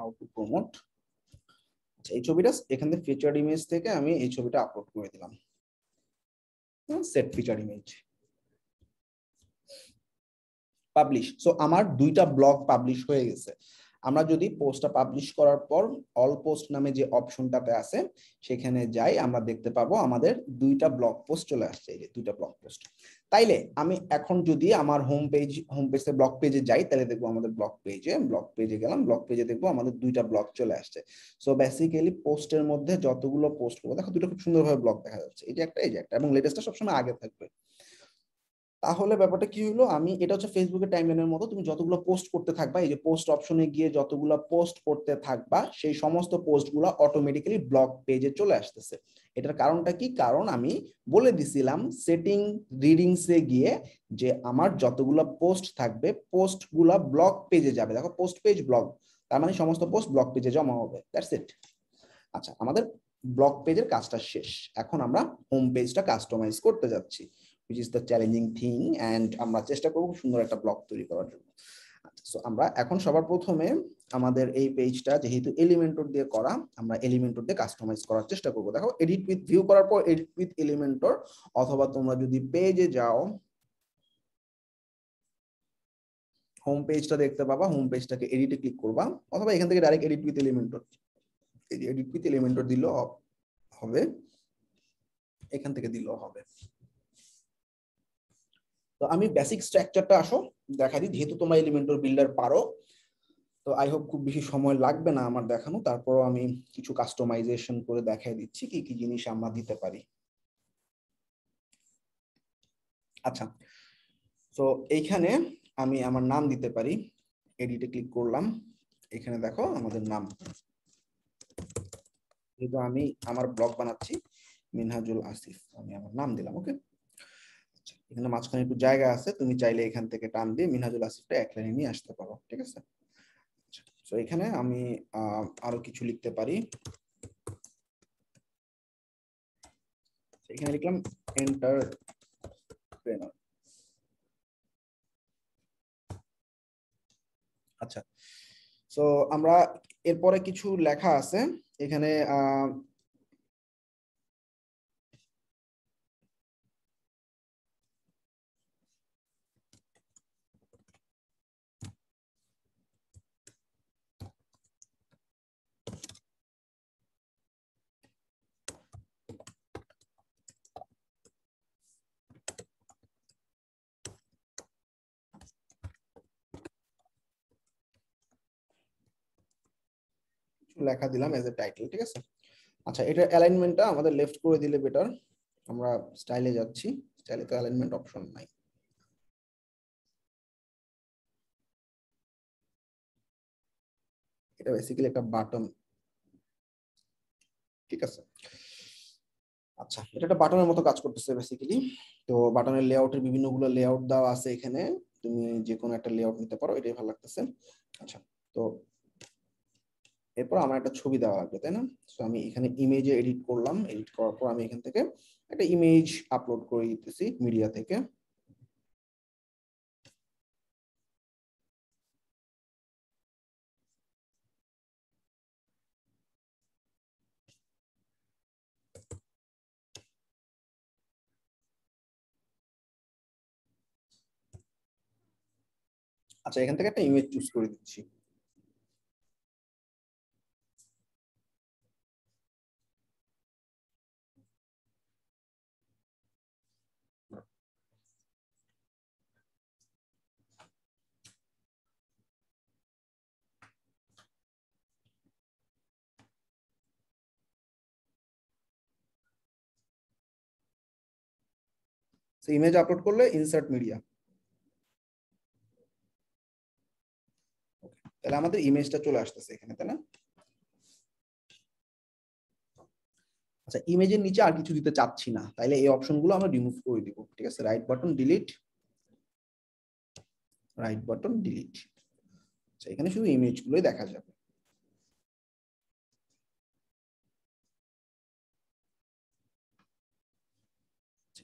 how to promote
আচ্ছা, এই ছবিটা এখান থেকে ফিচার ইমেজ থেকে আমি এই ছবিটা আপলোড করে দিলাম set feature image publish so আমার দুইটা ব্লগ পাবলিশ হয়ে গেছে আমরা যদি পোস্টটা পাবলিশ করার পর অল পোস্ট নামে যে অপশনটাতে আছে সেখানে যাই আমরা দেখতে পাবো আমাদের দুইটা ব্লগ পোস্ট চলে আসছে এই যে দুইটা ব্লগ পোস্ট তাইলে আমি এখন যদি আমার হোম পেজ হোম পেজে ব্লগ পেজে যাই তাহলে দেখবো আমাদের ব্লগ পেজে ব্লগ পেজে গেলাম ব্লগ পেজে দেখবো আমাদের দুইটা ব্লগ চলে আসছে সো বেসিক্যালি পোস্টের মধ্যে যতগুলো পোস্ট করবো দেখো দুটো খুব সুন্দরভাবে ব্লগ দেখা যাচ্ছে এই যে একটা এই যে একটা এবং লেটেস্টটা সবসময় আগে থাকবে তাহলে ব্যাপারটা কি হলো আমি এটা হচ্ছে ফেসবুকের টাইমলাইনের মতো তুমি যতগুলো পোস্ট করতে থাকবা এই যে পোস্ট অপশনে গিয়ে যতগুলো পোস্ট করতে থাকবা সেই সমস্ত পোস্টগুলো অটোমেটিক্যালি ব্লক পেজে চলে আসতেছে এটার কারণটা কি কারণ আমি বলে দিছিলাম সেটিং রিডিংসে গিয়ে যে আমার যতগুলো পোস্ট থাকবে পোস্টগুলো ব্লক পেজে যাবে দেখো পোস্ট পেজ ব্লক তার মানে সমস্ত পোস্ট ব্লক পেজে জমা হবে দ্যাটস ইট আচ্ছা আমাদের ব্লক পেজের কাজটা শেষ এখন আমরা হোম পেজটা কাস্টমাইজ করতে যাচ্ছি which is the challenging thing and আমরা চেষ্টা করব সুন্দর একটা ব্লগ তৈরি করার জন্য সো আচ্ছা, আমরা এখন সবার প্রথমে আমাদের এই পেজটা যেহেতু এলিমেন্টর দিয়ে করা আমরা এলিমেন্টর দিয়ে কাস্টমাইজ করার চেষ্টা করব দেখো এডিট উইথ ভিউ করার পর এডিট উইথ এলিমেন্টর অথবা তোমরা যদি পেজে যাও হোম পেজটা দেখতে পাবা হোম পেজটাকে এডিটে ক্লিক করবা অথবা এখান থেকে direct edit with Elementor edit with Elementor দিলেও হবে এখান থেকে দিলেও হবে তো আমি বেসিক স্ট্রাকচারটা আসো দেখা দিই যেহেতু তোমরা এলিমেন্টর বিল্ডার পারো তো আই হোপ খুব বেশি সময় লাগবে না আমার দেখানো তারপরও আমি কিছু কাস্টমাইজেশন করে দেখাই দিচ্ছি কি কি জিনিস আমরা দিতে পারি আচ্ছা তো এইখানে আমি আমার নাম দিতে পারি এডিটে ক্লিক করলাম এখানে দেখো আমাদের নাম যেহেতু আমি আমার ব্লগ বানাচ্ছি মিনহাজুল আসিফ আমি আমার নাম দিলাম ওকে এখানে মাঝখানে একটু জায়গা আছে তুমি চাইলে এখান থেকে টান দিয়ে মিনহাজুল আসিফটা এক লাইনে নিয়ে আসতে পারো ঠিক আছে তো আচ্ছা, এখানে আমি আরো কিছু লিখতে
পারি এখানে লিখলাম এন্টার
আচ্ছা তো আমরা এরপরে কিছু লেখা আছে
এখানে আহ লেখা দিলাম
এজ এ টাইটেল ঠিক আছে আচ্ছা এটা অ্যালাইনমেন্টটা আমাদের লেফট করে দিলে বেটার আমরা
স্টাইলে যাচ্ছি স্টাইলে তো অ্যালাইনমেন্ট অপশন নাই এটা বেসিক্যালি একটা বাটন ঠিক আছে আচ্ছা এটা একটা বাটনের মতো কাজ করতেছে
বেসিক্যালি তো বাটনের লেআউটের বিভিন্ন গুলো লেআউট দেওয়া আছে এখানে তুমি যে কোনো একটা লেআউট নিতে পারো এটাই ভালো লাগতেছে আচ্ছা তো এরপর আমার একটা ছবি দেওয়া লাগবে তাই না তো আমি এখানে ইমেজে এডিট করলাম এডিট করার পর আমি এখান থেকে একটা ইমেজ
আপলোড করে দিতেছি মিডিয়া থেকে আচ্ছা এখান থেকে একটা ইমেজ চুজ করে দিচ্ছি ইমেজ আপলোড করলে ইনসার্ট মিডিয়া
তাহলে আমাদের ইমেজটা চলে আসতেছে এখানে তাই না আচ্ছা ইমেজের নিচে আর কিছু দিতে চাচ্ছি না তাইলে এই অপশনগুলো আমরা রিমুভ করে দিব ঠিক আছে right button delete right button
delete আচ্ছা এখানে শুধু ইমেজ গুলোই দেখা যাবে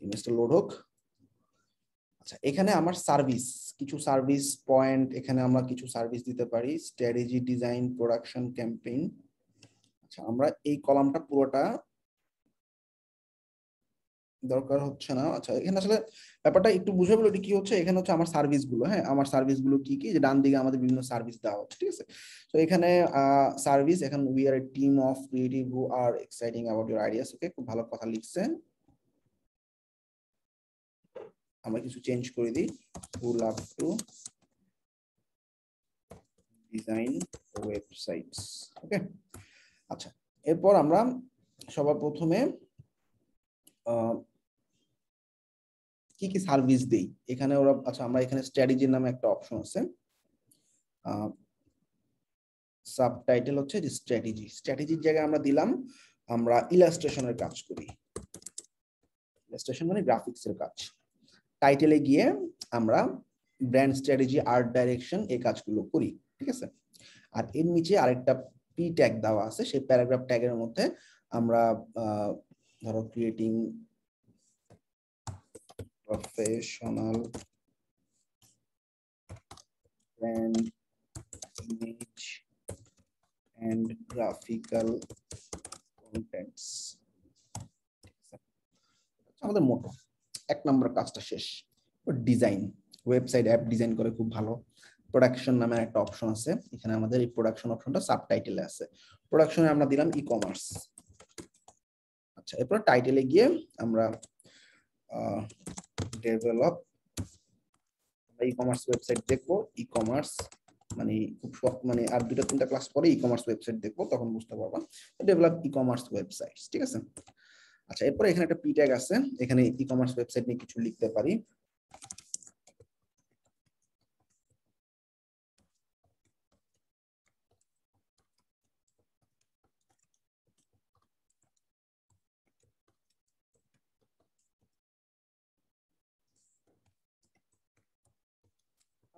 ইমেজটা আচ্ছা, লোড হোক আচ্ছা এখানে আমার সার্ভিস কিছু সার্ভিস পয়েন্ট এখানে আমরা কিছু সার্ভিস দিতে পারি স্ট্র্যাটেজি ডিজাইন প্রোডাকশন ক্যাম্পেইন আচ্ছা আমরা এই কলামটা পুরোটা দরকার হচ্ছে না আচ্ছা এখানে আসলে ব্যাপারটা একটু বুঝে বলো কি হচ্ছে এখানে হচ্ছে আমার সার্ভিস গুলো হ্যাঁ আমার সার্ভিস গুলো কি কি যে ডান দিকে আমাদের বিভিন্ন সার্ভিস দেওয়া হচ্ছে ঠিক আছে তো এখানে সার্ভিস এখন we are a team of creative who are exciting about your ideas okay খুব ভালো কথা লিখছেন
আমরা কিছু চেঞ্জ করে দিই to love to design websites okay
আচ্ছা এরপর আমরা সবার প্রথমে কি কি সার্ভিস দেই এখানে ওরা আচ্ছা আমরা এখানে স্ট্র্যাটেজির নামে একটা অপশন আছে সাবটাইটেল হচ্ছে যে স্ট্র্যাটেজি স্ট্র্যাটেজির জায়গায় আমরা দিলাম আমরা ইলাস্ট্রেশনের কাজ করি ইলাস্ট্রেশন মানে গ্রাফিক্সের কাজ টাইটেলে গিয়ে আমরা ব্র্যান্ড স্ট্র্যাটেজি আর্ট ডাইরেকশন এই কাজগুলো করি ঠিক আছে আর এর নিচে আরেকটা পি ট্যাগ দেওয়া আছে সেই প্যারাগ্রাফ ট্যাগের মধ্যে আমরা ধরো creating
professional brand image and graphical
contents আমাদের মোটো এক নম্বর কাজটা শেষ ডিজাইন ওয়েবসাইট অ্যাপ ডিজাইন করে খুব ভালো প্রোডাকশন নামের একটা অপশন আছে এখানে আমাদের এই প্রোডাকশন অপশনটা সাবটাইটেলে আছে প্রোডাকশনে আমরা দিলাম ই কমার্স আচ্ছা এরপর টাইটেলে গিয়ে আমরা ডেভেলপ ই কমার্স ওয়েবসাইট দেখবো ই কমার্স মানে খুব মানে আর দুটো তিনটা ক্লাস পরে ই কমার্স ওয়েবসাইট দেখবো তখন বুঝতে পারবা ডেভেলপ ই কমার্স ওয়েবসাইট ঠিক আছে আচ্ছা এরপরে এখানে একটা পি ট্যাগ আছে এখানে ই
কমার্স ওয়েবসাইট নিয়ে কিছু লিখতে পারি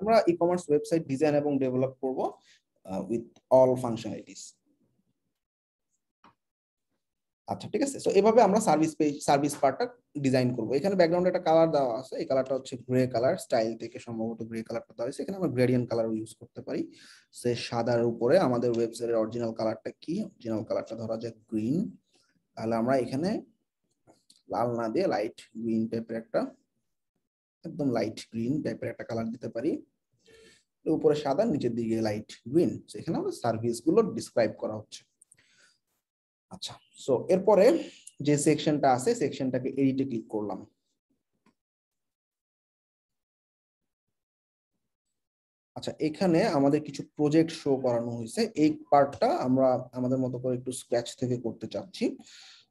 আমরা ই কমার্স
ওয়েবসাইট ডিজাইন এবং ডেভেলপ করব উইথ অল ফাংশনালিটিস আচ্ছা ঠিক আছে সো এভাবে আমরা সার্ভিস পেজ সার্ভিস পার্টটা ডিজাইন করবো এখানে ব্যাকগ্রাউন্ডে একটা কালার দেওয়া আছে এই কালারটা হচ্ছে গ্রে কালার স্টাইল থেকে সম্ভবত গ্রে কালারটা দেওয়া হয়েছে এখানে আমরা গ্রেডিয়েন্ট কালারও ইউজ করতে পারি সে সাদার উপরে আমাদের ওয়েবসাইটের অরিজিনাল কালারটা কি অরিজিনাল কালারটা ধরা যাক গ্রিন তাহলে আমরা এখানে লাল না দিয়ে লাইট গ্রিন পেপার একটা একদম লাইট গ্রিন পেপার একটা কালার দিতে পারি উপরে সাদা নিচের দিকে লাইট গ্রিন এখানে আমরা সার্ভিসগুলো ডিসক্রাইব করা হচ্ছে
আচ্ছা সো এরপরে যে সেকশনটা আছে সেকশনটাকে এডিটে ক্লিক করলাম
আচ্ছা এখানে আমাদের কিছু প্রজেক্ট শো করানো হয়েছে এই পার্টটা আমরা আমাদের মতো করে একটু স্ক্র্যাচ থেকে করতে চাচ্ছি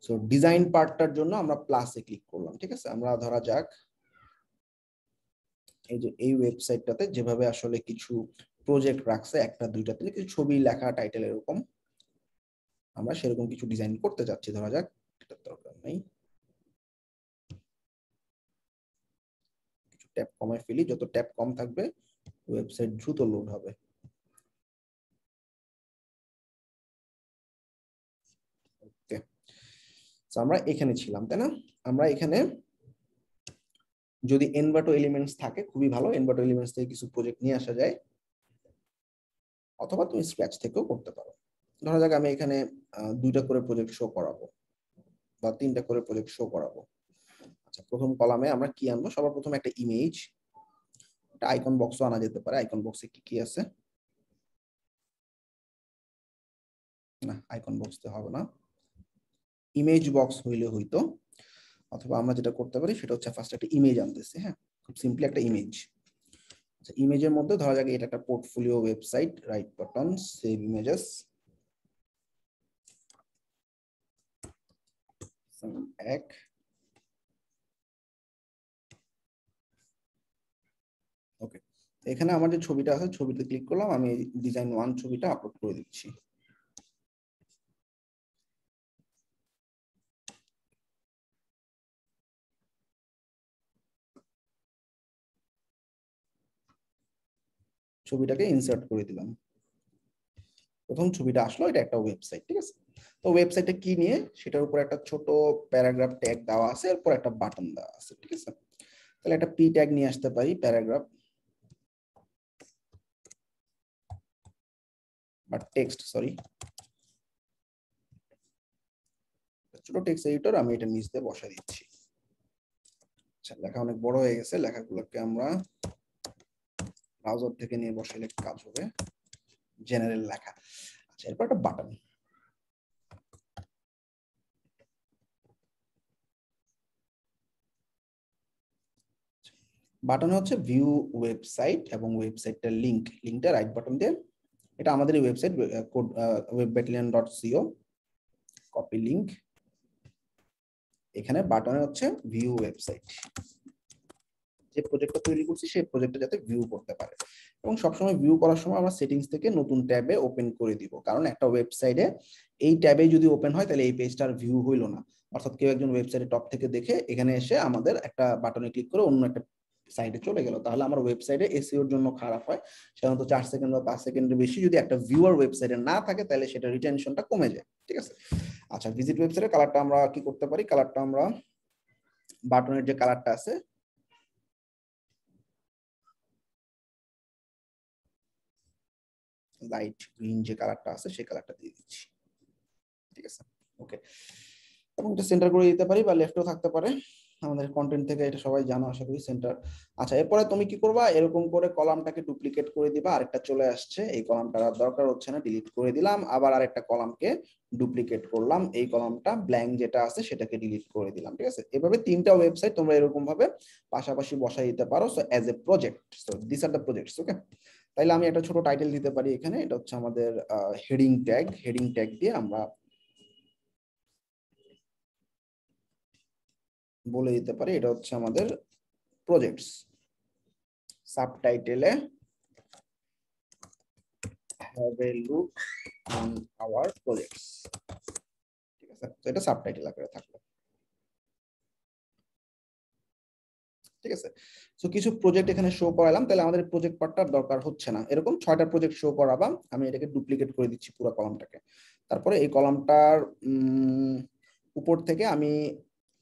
সো ডিজাইন পার্টটার জন্য আমরা প্লাসে ক্লিক করলাম ঠিক আছে আমরা ধরা যাক এই যে এই ওয়েবসাইটটাতে যেভাবে আসলে কিছু প্রজেক্ট রাখছে একটা দুইটা তিনটা কিছু ছবি লেখা টাইটেল এরকম আমরা সেরকম কিছু ডিজাইন করতে চাচ্ছি ধরা যাক দরকার নেই
কিছু ট্যাপ কমায় ফেলি যত ট্যাপ কম থাকবে ওয়েবসাইট দ্রুত লোড হবে ওকে আমরা এখানে ছিলাম তাই না আমরা এখানে
যদি এনভার্টো এলিমেন্টস থাকে খুবই ভালো এনভার্টো এলিমেন্টস থেকে কিছু প্রজেক্ট নিয়ে আসা যায় অথবা তুমি স্ক্র্যাচ থেকেও করতে পারো ধরা যাক আমি এখানে দুইটা করে প্রজেক্ট শো করাবো বা তিনটা করে প্রজেক্ট শো করাবো আচ্ছা প্রথম কলামে আমরা কি আনবো সবার প্রথমে একটা ইমেজ একটা আইকন বক্সও আনা যেতে পারে আইকন বক্সে কি কি আছে না আইকন বক্স তো হবে না ইমেজ বক্স হইলে হইতো অথবা আমরা যেটা করতে পারি সেটা হচ্ছে ফার্স্ট একটা ইমেজ আনতেছে হ্যাঁ খুব সিম্পলি একটা ইমেজ আচ্ছা ইমেজের মধ্যে ধরা যাক এটা একটা portfolio website right button save images
এক ওকে এখানে আমার যে ছবিটা আছে ছবিতে ক্লিক করলাম আমি ডিজাইন ওয়ান ছবিটা আপলোড করে দিচ্ছি ছবিটাকে ইনসার্ট করে দিলাম প্রথম ছবিটা আসলো এটা একটা ওয়েবসাইট ঠিক আছে
তো ওয়েবসাইটে কি নিয়ে সেটার উপর একটা ছোট প্যারাগ্রাফ ট্যাগ দেওয়া আছে এরপর একটা বাটন দেওয়া আছে ঠিক আছে তাহলে একটা পি ট্যাগ নিয়ে আসতে পারি প্যারাগ্রাফ
বা টেক্সট সরি ছোট টেক্সট এডিটর আমি এটা নিচ দিয়ে বসা দিচ্ছি
আচ্ছা লেখা অনেক বড় হয়ে গেছে লেখাগুলোকে আমরা ব্রাউজার থেকে নিয়ে বসাইলে কাজ হবে জেনারেল লেখা আচ্ছা এরপর একটা বাটন বাটন হচ্ছে ভিউ ওয়েবসাইট এবং ওয়েবসাইটটার লিঙ্ক লিঙ্কটা রাইট বাটন দিয়ে এটা আমাদের website code web battalion dot co copy link এখানে বাটনে হচ্ছে ভিউ ওয়েবসাইট যে প্রজেক্টটা তৈরি করছি সেই প্রজেক্টটা যাতে ভিউ করতে পারে এবং সবসময় ভিউ করার সময় আমরা সেটিংস থেকে নতুন ট্যাবে ওপেন করে দিব কারণ একটা ওয়েবসাইটে এই ট্যাবে যদি ওপেন হয় তাহলে এই পেজটা আর ভিউ হইলো না অর্থাৎ কেউ একজন ওয়েবসাইটে টপ থেকে দেখে এখানে এসে আমাদের একটা বাটনে ক্লিক করে অন্য একটা সাইডে চলে গেল তাহলে আমার ওয়েবসাইটে এসিওর e জন্য খারাপ হয় সাধারণত চার সেকেন্ড বা পাঁচ সেকেন্ডের বেশি যদি একটা ভিউয়ার ওয়েবসাইটে না থাকে তাহলে সেটা রিটেনশনটা কমে যায় ঠিক আছে আচ্ছা ভিজিট ওয়েবসাইটে কালারটা আমরা কি করতে পারি কালারটা আমরা বাটনের যে
কালারটা আছে লাইট গ্রিন যে কালারটা আছে সেই কালারটা দিয়ে দিচ্ছি
ঠিক আছে ওকে এবং এটা সেন্টার করে দিতে পারি বা লেফটও থাকতে পারে আমাদের কন্টেন্ট থেকে এটা সবাই জানো আশা করি সেন্টার আচ্ছা এরপরে তুমি কি করবা এরকম করে কলামটাকে ডুপ্লিকেট করে দিবা আরেকটা চলে আসছে এই কলামটা আর দরকার হচ্ছে না ডিলিট করে দিলাম আবার আরেকটা কলামকে ডুপ্লিকেট করলাম এই কলামটা ব্ল্যাঙ্ক যেটা আছে সেটাকে ডিলিট করে দিলাম ঠিক আছে এভাবে তিনটা ওয়েবসাইট তোমরা এরকম ভাবে পাশাপাশি বসাই দিতে পারো so as a project so this are the projects okay তাইলে আমি একটা ছোট টাইটেল দিতে পারি এখানে এটা হচ্ছে আমাদের হেডিং ট্যাগ হেডিং ট্যাগ দিয়ে আমরা বলে দিতে পারি এটা হচ্ছে আমাদের প্রজেক্টস সাবটাইটেলে
have a look on our project ঠিক আছে তো এটা সাবটাইটেল আকারে থাকলো ঠিক
আছে সো কিছু প্রজেক্ট এখানে শো করালাম তাহলে আমাদের প্রজেক্ট পার্টটা দরকার হচ্ছে না এরকম ছয়টা প্রজেক্ট শো করাবাম আমি এটাকে ডুপ্লিকেট করে দিচ্ছি পুরো কলামটাকে তারপরে এই কলামটার উপর থেকে আমি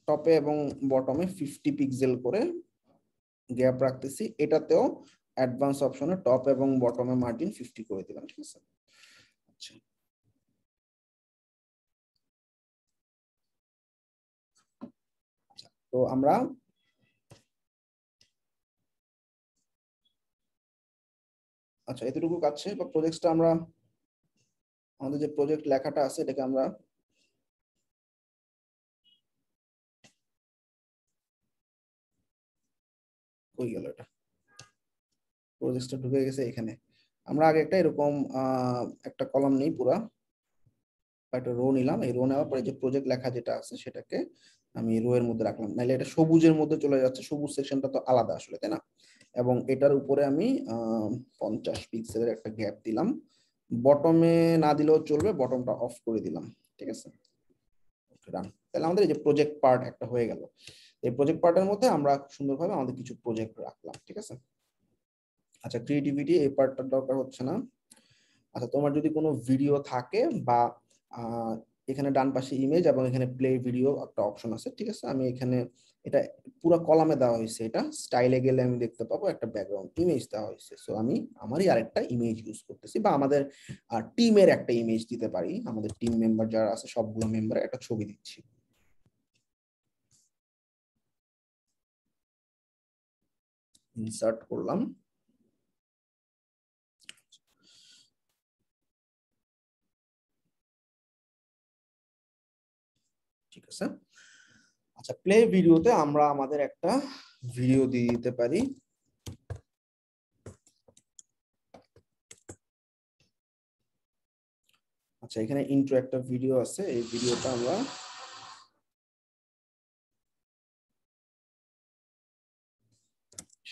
টপে এবং বটমে ফিফটি পিক্সেল করে গ্যাপ রাখতেছি এটাতেও অ্যাডভান্স অপশনে টপ এবং
বটমে মার্জিন ফিফটি করে দিলাম ঠিক আছে আচ্ছা তো আমরা আচ্ছা এতটুকু কাছে বা প্রজেক্টটা আমরা আমাদের যে প্রজেক্ট লেখাটা আছে এটাকে আমরা হয়ে গেল এটা প্রজেক্টটা ঢুকে গেছে এখানে
আমরা আগে একটা এরকম একটা কলম নেই পুরা একটা রো নিলাম এই রো নেওয়ার পরে যে প্রজেক্ট লেখা যেটা আছে সেটাকে আমি রো এর মধ্যে রাখলাম নাহলে এটা সবুজের মধ্যে চলে যাচ্ছে সবুজ সেকশনটা তো আলাদা আসলে তাই না এবং এটার উপরে আমি পঞ্চাশ পিক্সেলের একটা গ্যাপ দিলাম বটমে না দিলেও চলবে বটমটা অফ করে দিলাম ঠিক আছে রান তাহলে আমাদের এই যে প্রজেক্ট পার্ট একটা হয়ে গেল এই প্রজেক্ট পার্টের মধ্যে আমরা সুন্দরভাবে আমাদের কিছু প্রজেক্ট রাখলাম ঠিক আছে আচ্ছা ক্রিয়েটিভিটি এই পার্টটার দরকার হচ্ছে না আচ্ছা তোমার যদি কোনো ভিডিও থাকে বা এখানে ডান পাশে ইমেজ এবং এখানে প্লে ভিডিও একটা অপশন আছে ঠিক আছে আমি এখানে এটা পুরো কলামে দেওয়া হয়েছে এটা স্টাইলে গেলে আমি দেখতে পাবো একটা ব্যাকগ্রাউন্ড ইমেজ দেওয়া হয়েছে সো আমি আমারই আরেকটা ইমেজ ইউজ করতেছি বা আমাদের টিমের একটা ইমেজ দিতে পারি আমাদের টিম মেম্বার যারা আছে
সবগুলো মেম্বার একটা ছবি দিচ্ছি ইনসার্ট করলাম ঠিক আছে আচ্ছা প্লে ভিডিওতে আমরা আমাদের
একটা ভিডিও দিয়ে দিতে পারি
আচ্ছা এখানে ইন্ট্রো একটা ভিডিও আছে এই ভিডিওটা আমরা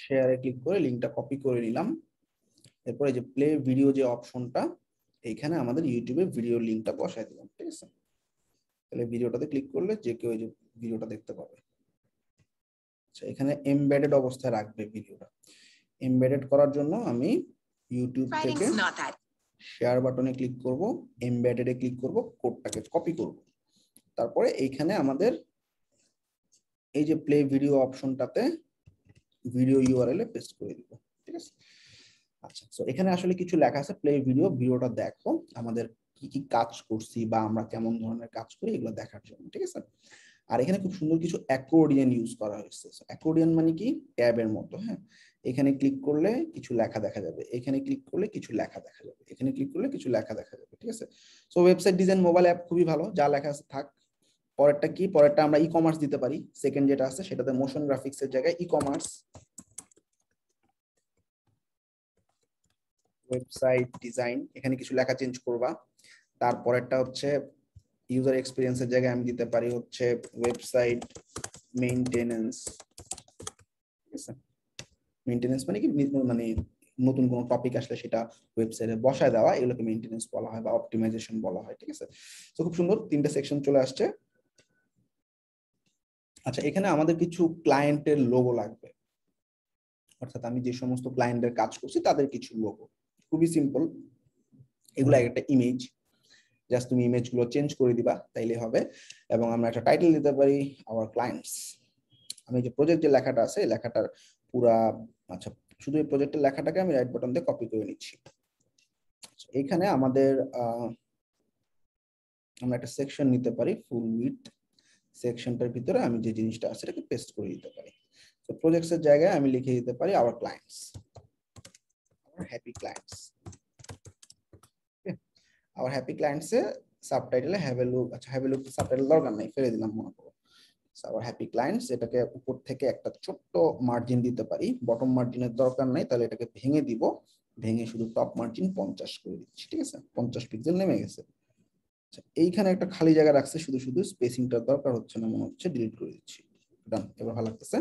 শেয়ারে ক্লিক করে লিঙ্কটা কপি করে নিলাম এরপরে
যে প্লে ভিডিও যে অপশনটা এইখানে আমাদের ইউটিউবে ভিডিও লিঙ্কটা বসাই দিলাম ঠিক আছে তাহলে ভিডিওটাতে ক্লিক করলে যে কেউ যে ভিডিওটা দেখতে পাবে আচ্ছা এখানে এমবেডেড অবস্থায় রাখবে ভিডিওটা এমবেডেড করার জন্য আমি ইউটিউব থেকে শেয়ার বাটনে ক্লিক করব এ ক্লিক করব কোডটাকে কপি করব তারপরে এইখানে আমাদের এই যে প্লে ভিডিও অপশনটাতে ভিডিও ইউআরএল এ পেস্ট করে দিব ঠিক আছে আচ্ছা সো এখানে আসলে কিছু লেখা আছে প্লে ভিডিও ভিডিওটা দেখো আমাদের কি কি কাজ করছি বা আমরা কেমন ধরনের কাজ করি এগুলো দেখার জন্য ঠিক আছে আর এখানে খুব সুন্দর কিছু অ্যাকোর্ডিয়ান ইউজ করা হয়েছে অ্যাকোর্ডিয়ান মানে কি ট্যাবের মতো হ্যাঁ এখানে ক্লিক করলে কিছু লেখা দেখা যাবে এখানে ক্লিক করলে কিছু লেখা দেখা যাবে এখানে ক্লিক করলে কিছু লেখা দেখা যাবে ঠিক আছে so website design mobile app খুবই ভালো যা লেখা আছে থাক পরেরটা কি পরেরটা আমরা ই কমার্স দিতে পারি সেকেন্ড যেটা আছে সেটাতে মোশন গ্রাফিক্স এর জায়গায় ই কমার্স ওয়েবসাইট ডিজাইন এখানে কিছু লেখা চেঞ্জ করবা তারপরেরটা হচ্ছে ইউজার এক্সপিরিয়েন্স এর জায়গায় আমি দিতে পারি হচ্ছে ওয়েবসাইট মেইনটেনেন্স ঠিক আছে মেইনটেনেন্স মানে কি মানে নতুন কোনো টপিক আসলে সেটা ওয়েবসাইটে বসায় দেওয়া এগুলোকে মেইনটেনেন্স বলা হয় বা অপটিমাইজেশন বলা হয় ঠিক আছে তো খুব সুন্দর তিনটা সেকশন চলে আসছে আচ্ছা এখানে আমাদের কিছু ক্লায়েন্টের লোগো লাগবে অর্থাৎ আমি যে সমস্ত ক্লায়েন্টের কাজ করছি তাদের কিছু লোগো খুবই সিম্পল এগুলো একটা ইমেজ জাস্ট তুমি ইমেজগুলো চেঞ্জ করে দিবা তাইলে হবে এবং আমরা একটা টাইটেল দিতে পারি আওয়ার ক্লায়েন্টস আমি যে প্রজেক্টের লেখাটা আছে এই লেখাটার পুরা আচ্ছা শুধু এই প্রজেক্টের লেখাটাকে আমি রাইট বাটন দিয়ে কপি করে নিচ্ছি এখানে আমাদের আমরা একটা সেকশন নিতে পারি ফুল উইথ সেকশনটার ভিতরে আমি যে জিনিসটা আছে সেটাকে পেস্ট করে দিতে পারি তো প্রজেক্টসের জায়গায় আমি লিখে দিতে পারি our clients our happy clients our happy ক্লায়েন্টসে সাবটাইটেলে হ্যাভ এ লুক আচ্ছা হ্যাভ এ লুক সাবটাইটেল দরকার নাই ফেলে দিলাম মনে করো আওয়ার হ্যাপি ক্লায়েন্টস এটাকে উপর থেকে একটা ছোট্ট মার্জিন দিতে পারি বটম মার্জিনের দরকার নাই তাহলে এটাকে ভেঙে দিব ভেঙে শুধু টপ মার্জিন পঞ্চাশ করে দিচ্ছি ঠিক আছে পঞ্চাশ পিক্সেল নেমে গেছে আচ্ছা, এইখানে একটা খালি জায়গা রাখছে শুধু শুধু স্পেসিংটার দরকার হচ্ছে না মনে হচ্ছে ডিলিট করে দিচ্ছি ডান এবার ভালো লাগতেছে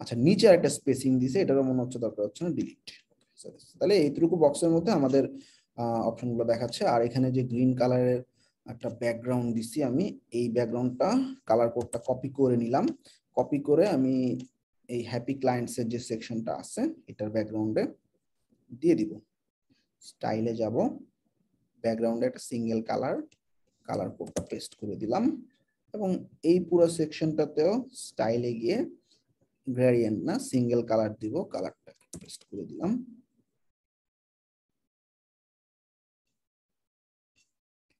আচ্ছা নিচে একটা স্পেসিং দিছে এটারও মনে হচ্ছে দরকার হচ্ছে না ডিলিট তাহলে এইটুকু বক্সের মধ্যে আমাদের অপশনগুলো দেখাচ্ছে আর এখানে যে গ্রিন কালারের একটা ব্যাকগ্রাউন্ড দিছি আমি এই ব্যাকগ্রাউন্ডটা কালার কোডটা কপি করে নিলাম কপি করে আমি এই হ্যাপি ক্লায়েন্টসের যে সেকশনটা আছে এটার ব্যাকগ্রাউন্ডে দিয়ে দিব স্টাইলে যাব ব্যাকগ্রাউন্ডে একটা সিঙ্গেল কালার কালার কোডটা পেস্ট করে দিলাম এবং এই পুরো সেকশনটাতেও স্টাইলে গিয়ে
গ্রেডিয়েন্ট না সিঙ্গেল কালার দিব কালারটা পেস্ট করে দিলাম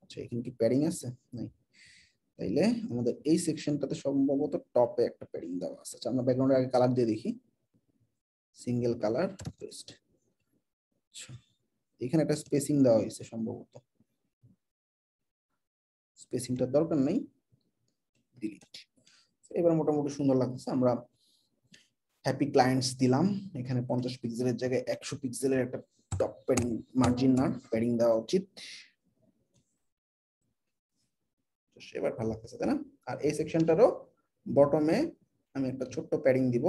আচ্ছা এখানে কি প্যাডিং আছে নাই
তাইলে আমাদের এই সেকশনটাতে সম্ভবত টপে একটা প্যাডিং দেওয়া আছে আচ্ছা আমরা ব্যাকগ্রাউন্ডের আগে কালার দিয়ে দেখি সিঙ্গেল কালার পেস্ট আচ্ছা এখানে একটা স্পেসিং দেওয়া হয়েছে সম্ভবত স্পেসিংটা দরকার নেই ডিলিট এবার মোটামুটি সুন্দর লাগছে আমরা হ্যাপি ক্লায়েন্টস দিলাম এখানে পঞ্চাশ পিক্সেলের জায়গায় একশো পিক্সেলের একটা টপ প্যাডিং মার্জিন না প্যাডিং দেওয়া উচিত এবার ভালো লাগতেছে তাই না আর এই সেকশনটারও বটমে আমি একটা ছোট্ট প্যাডিং দিব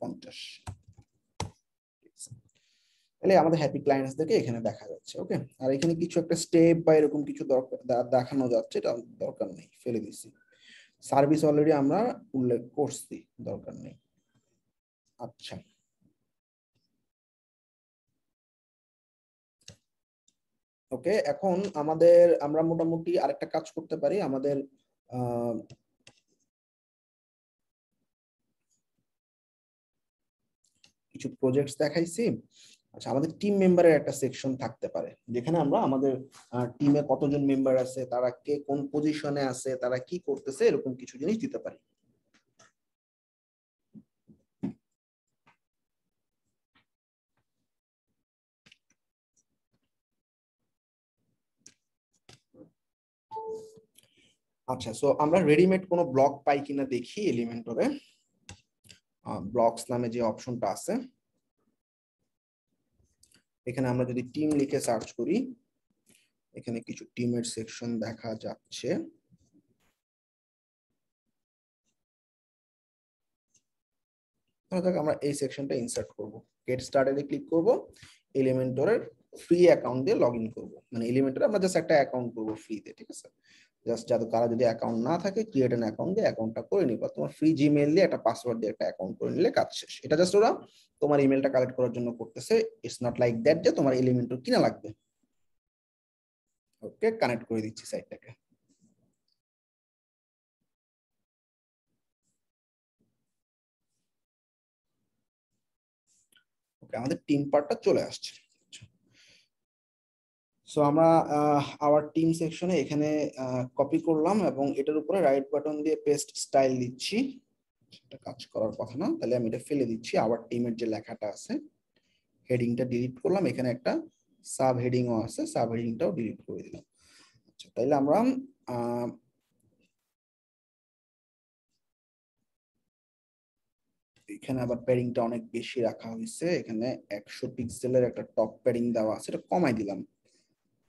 পঞ্চাশ তাহলে আমাদের হ্যাপি ক্লায়েন্টসদেরকে এখানে দেখা যাচ্ছে ওকে আর এখানে কিছু একটা স্টেপ বা এরকম কিছু দরকার দেখানো যাচ্ছে এটা দরকার নেই ফেলে দিচ্ছি সার্ভিস অলরেডি আমরা উল্লেখ করছি দরকার
নেই আচ্ছা ওকে এখন আমাদের আমরা মোটামুটি আরেকটা কাজ
করতে পারি আমাদের কিছু প্রজেক্টস দেখাইছি আচ্ছা আমাদের টিম মেম্বারের একটা সেকশন থাকতে পারে যেখানে আমরা আমাদের টিমে কতজন মেম্বার আছে তারা কে কোন পজিশনে আছে তারা কি করতেছে এরকম কিছু জিনিস দিতে পারি আচ্ছা সো আমরা রেডিমেড কোনো ব্লক পাই কিনা দেখি এলিমেন্টরে ব্লকস নামে যে অপশনটা আছে এখানে
আমরা যদি টিম লিখে সার্চ করি এখানে কিছু টিমের সেকশন দেখা যাচ্ছে আমরা এই সেকশনটা ইনসার্ট করব গেট স্টার্টেডে ক্লিক করব এলিমেন্টরের
ফ্রি অ্যাকাউন্ট দিয়ে লগ ইন করবো মানে এলিমেন্টরে আমরা জাস্ট একটা অ্যাকাউন্ট করবো ফ্রিতে ঠিক আছে জাস্ট যাদের কারো যদি অ্যাকাউন্ট না থাকে ক্রিয়েট অ্যান অ্যাকাউন্ট দিয়ে অ্যাকাউন্টটা করে নিবা তোমার ফ্রি জিমেল দিয়ে একটা পাসওয়ার্ড দিয়ে একটা অ্যাকাউন্ট করে নিলে কাজ শেষ এটা জাস্ট ওরা তোমার ইমেলটা কালেক্ট করার জন্য করতেছে ইটস নট লাইক দ্যাট যে
তোমার এলিমেন্টর কিনা লাগবে ওকে কানেক্ট করে দিচ্ছি সাইটটাকে ওকে আমাদের টিম পার্টটা চলে আসছে
সো আমরা আওয়ার টিম সেকশনে এখানে কপি করলাম এবং এটার উপরে রাইট বাটন দিয়ে পেস্ট স্টাইল দিচ্ছি এটা কাজ করার কথা না তাহলে আমি এটা ফেলে দিচ্ছি আওয়ার টিমের যে লেখাটা আছে হেডিংটা ডিলিট করলাম এখানে একটা
সাব হেডিংও আছে সাব হেডিংটাও ডিলিট করে দিলাম আচ্ছা তাহলে আমরা
এখানে আবার প্যারিংটা অনেক বেশি রাখা হয়েছে এখানে একশো পিক্সেলের একটা টপ প্যারিং দেওয়া আছে এটা কমাই দিলাম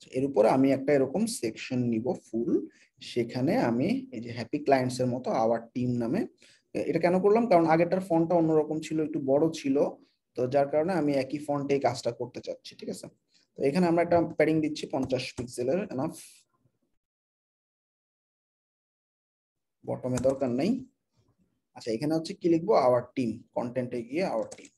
আচ্ছা, এর উপর আমি একটা এরকম সেকশন নিব ফুল সেখানে আমি এই যে হ্যাপি ক্লায়েন্টস এর মতো আওয়ার টিম নামে এটা কেন করলাম কারণ আগেরটার ফন্টটা অন্যরকম ছিল একটু বড় ছিল তো যার কারণে আমি একই ফন্টে কাজটা করতে চাচ্ছি ঠিক আছে তো এখানে আমরা একটা প্যাডিং দিচ্ছি পঞ্চাশ পিক্সেলের এনাফ বটমে দরকার নাই আচ্ছা এখানে হচ্ছে কি লিখবো আওয়ার টিম কন্টেন্টে গিয়ে আওয়ার টিম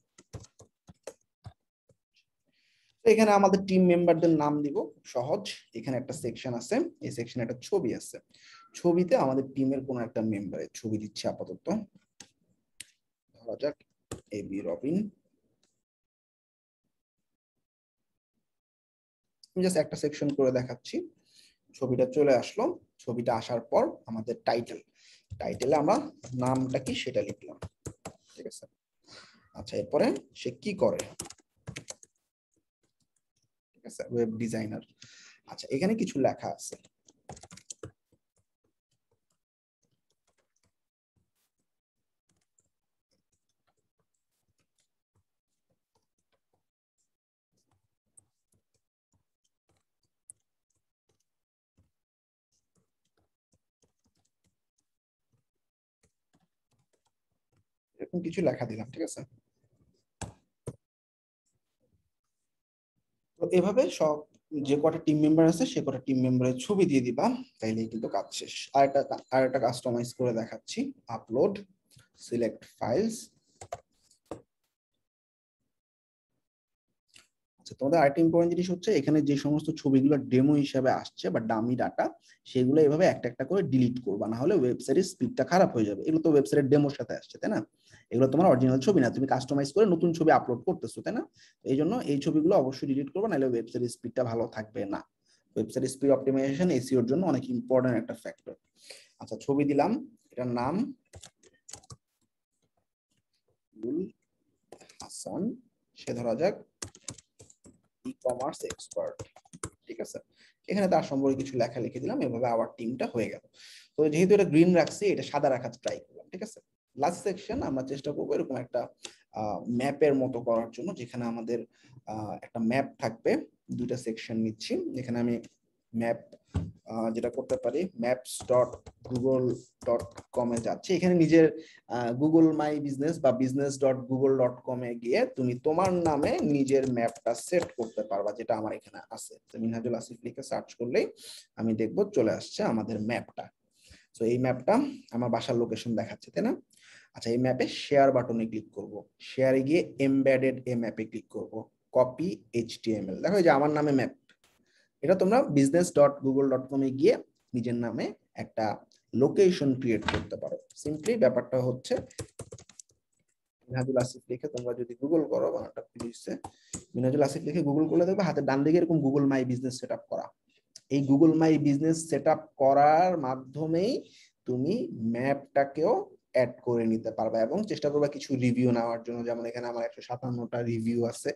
এখানে আমাদের টিম মেম্বারদের নাম দিব সহজ এখানে একটা সেকশন আছে এই সেকশনে একটা ছবি আছে ছবিতে আমাদের টিমের কোনো একটা মেম্বারের ছবি দিচ্ছে আপাতত
ধরা যাক এ বি রবিন জাস্ট একটা সেকশন করে দেখাচ্ছি ছবিটা চলে আসলো
ছবিটা আসার পর আমাদের টাইটেল টাইটেলে আমরা নামটা কি সেটা লিখলাম ঠিক আছে আচ্ছা এরপরে সে কি করে ওয়েব ডিজাইনার আচ্ছা এখানে কিছু লেখা আছে
এরকম কিছু লেখা দিলাম ঠিক আছে
এভাবে সব যে কটা টিম মেম্বার আছে সে কটা টিম মেম্বারের ছবি দিয়ে দিবা তাইলে কিন্তু কাজ শেষ আর একটা কাস্টমাইজ করে দেখাচ্ছি আপলোড সিলেক্ট ফাইলস আচ্ছা তোমাদের আরেকটা ইম্পর্টেন্ট জিনিস হচ্ছে এখানে যে সমস্ত ছবিগুলো ডেমো হিসাবে আসছে বা ডামি ডাটা সেগুলো এভাবে একটা একটা করে ডিলিট করবা না হলে ওয়েবসাইটের স্পিডটা খারাপ হয়ে যাবে এগুলো তো ওয়েবসাইটের ডেমোর সাথে আসছে তাই না এগুলো তোমার অরিজিনাল ছবি না তুমি কাস্টমাইজ করে নতুন ছবি আপলোড করতেছো তাই না এই জন্য এই ছবিগুলো অবশ্যই ডিলিট করবো নাহলে ওয়েবসাইট স্পিডটা ভালো থাকবে না ওয়েবসাইট স্পিড অপটিমাইজেশন এসিওর জন্য অনেক ইম্পর্টেন্ট একটা ফ্যাক্টর আচ্ছা ছবি দিলাম এটার নাম হাসান সে ধরা যাক ই কমার্স এক্সপার্ট ঠিক আছে এখানে তার সম্পর্কে কিছু লেখা লিখে দিলাম এভাবে আবার টিমটা হয়ে গেল তো যেহেতু এটা গ্রিন রাখছি এটা সাদা রাখার ট্রাই করলাম ঠিক আছে লাস্ট সেকশন আমরা চেষ্টা করবো এরকম একটা ম্যাপের মতো করার জন্য যেখানে আমাদের একটা ম্যাপ থাকবে দুইটা সেকশন নিচ্ছি যেখানে আমি ম্যাপ যেটা করতে পারি ম্যাপস ডট গুগল ডট কমে যাচ্ছে এখানে নিজের গুগল মাই বিজনেস বা বিজনেস ডট গুগল ডট কমে গিয়ে তুমি তোমার নামে নিজের ম্যাপটা সেট করতে পারবা যেটা আমার এখানে আছে তো মিনহাজুল আসিফ লিখে সার্চ করলেই আমি দেখব চলে আসছে আমাদের ম্যাপটা তো এই ম্যাপটা আমার বাসার লোকেশন দেখাচ্ছে তাই না আচ্ছা এই ম্যাপে শেয়ার বাটনে ক্লিক করব শেয়ারে গিয়ে এমবেডেড এ ম্যাপে ক্লিক করব কপি এইচটিএমএল দেখো যে আমার নামে ম্যাপ এটা তোমরা বিজনেস ডট গুগল ডট কমে গিয়ে নিজের নামে একটা লোকেশন ক্রিয়েট করতে পারো সিম্পলি ব্যাপারটা হচ্ছে মিনহাজুল আসিফ লিখে তোমরা যদি গুগল করো বানানটা খুঁজে মিনহাজুল আসিফ লিখে গুগল করলে দেখবে হাতে ডান দিকে এরকম গুগল মাই বিজনেস সেট করা এই গুগল মাই বিজনেস সেট করার মাধ্যমেই তুমি ম্যাপটাকেও অ্যাড করে নিতে পারবা এবং চেষ্টা করবা কিছু রিভিউ নেওয়ার জন্য যেমন এখানে আমার একশো সাতান্নটা রিভিউ আছে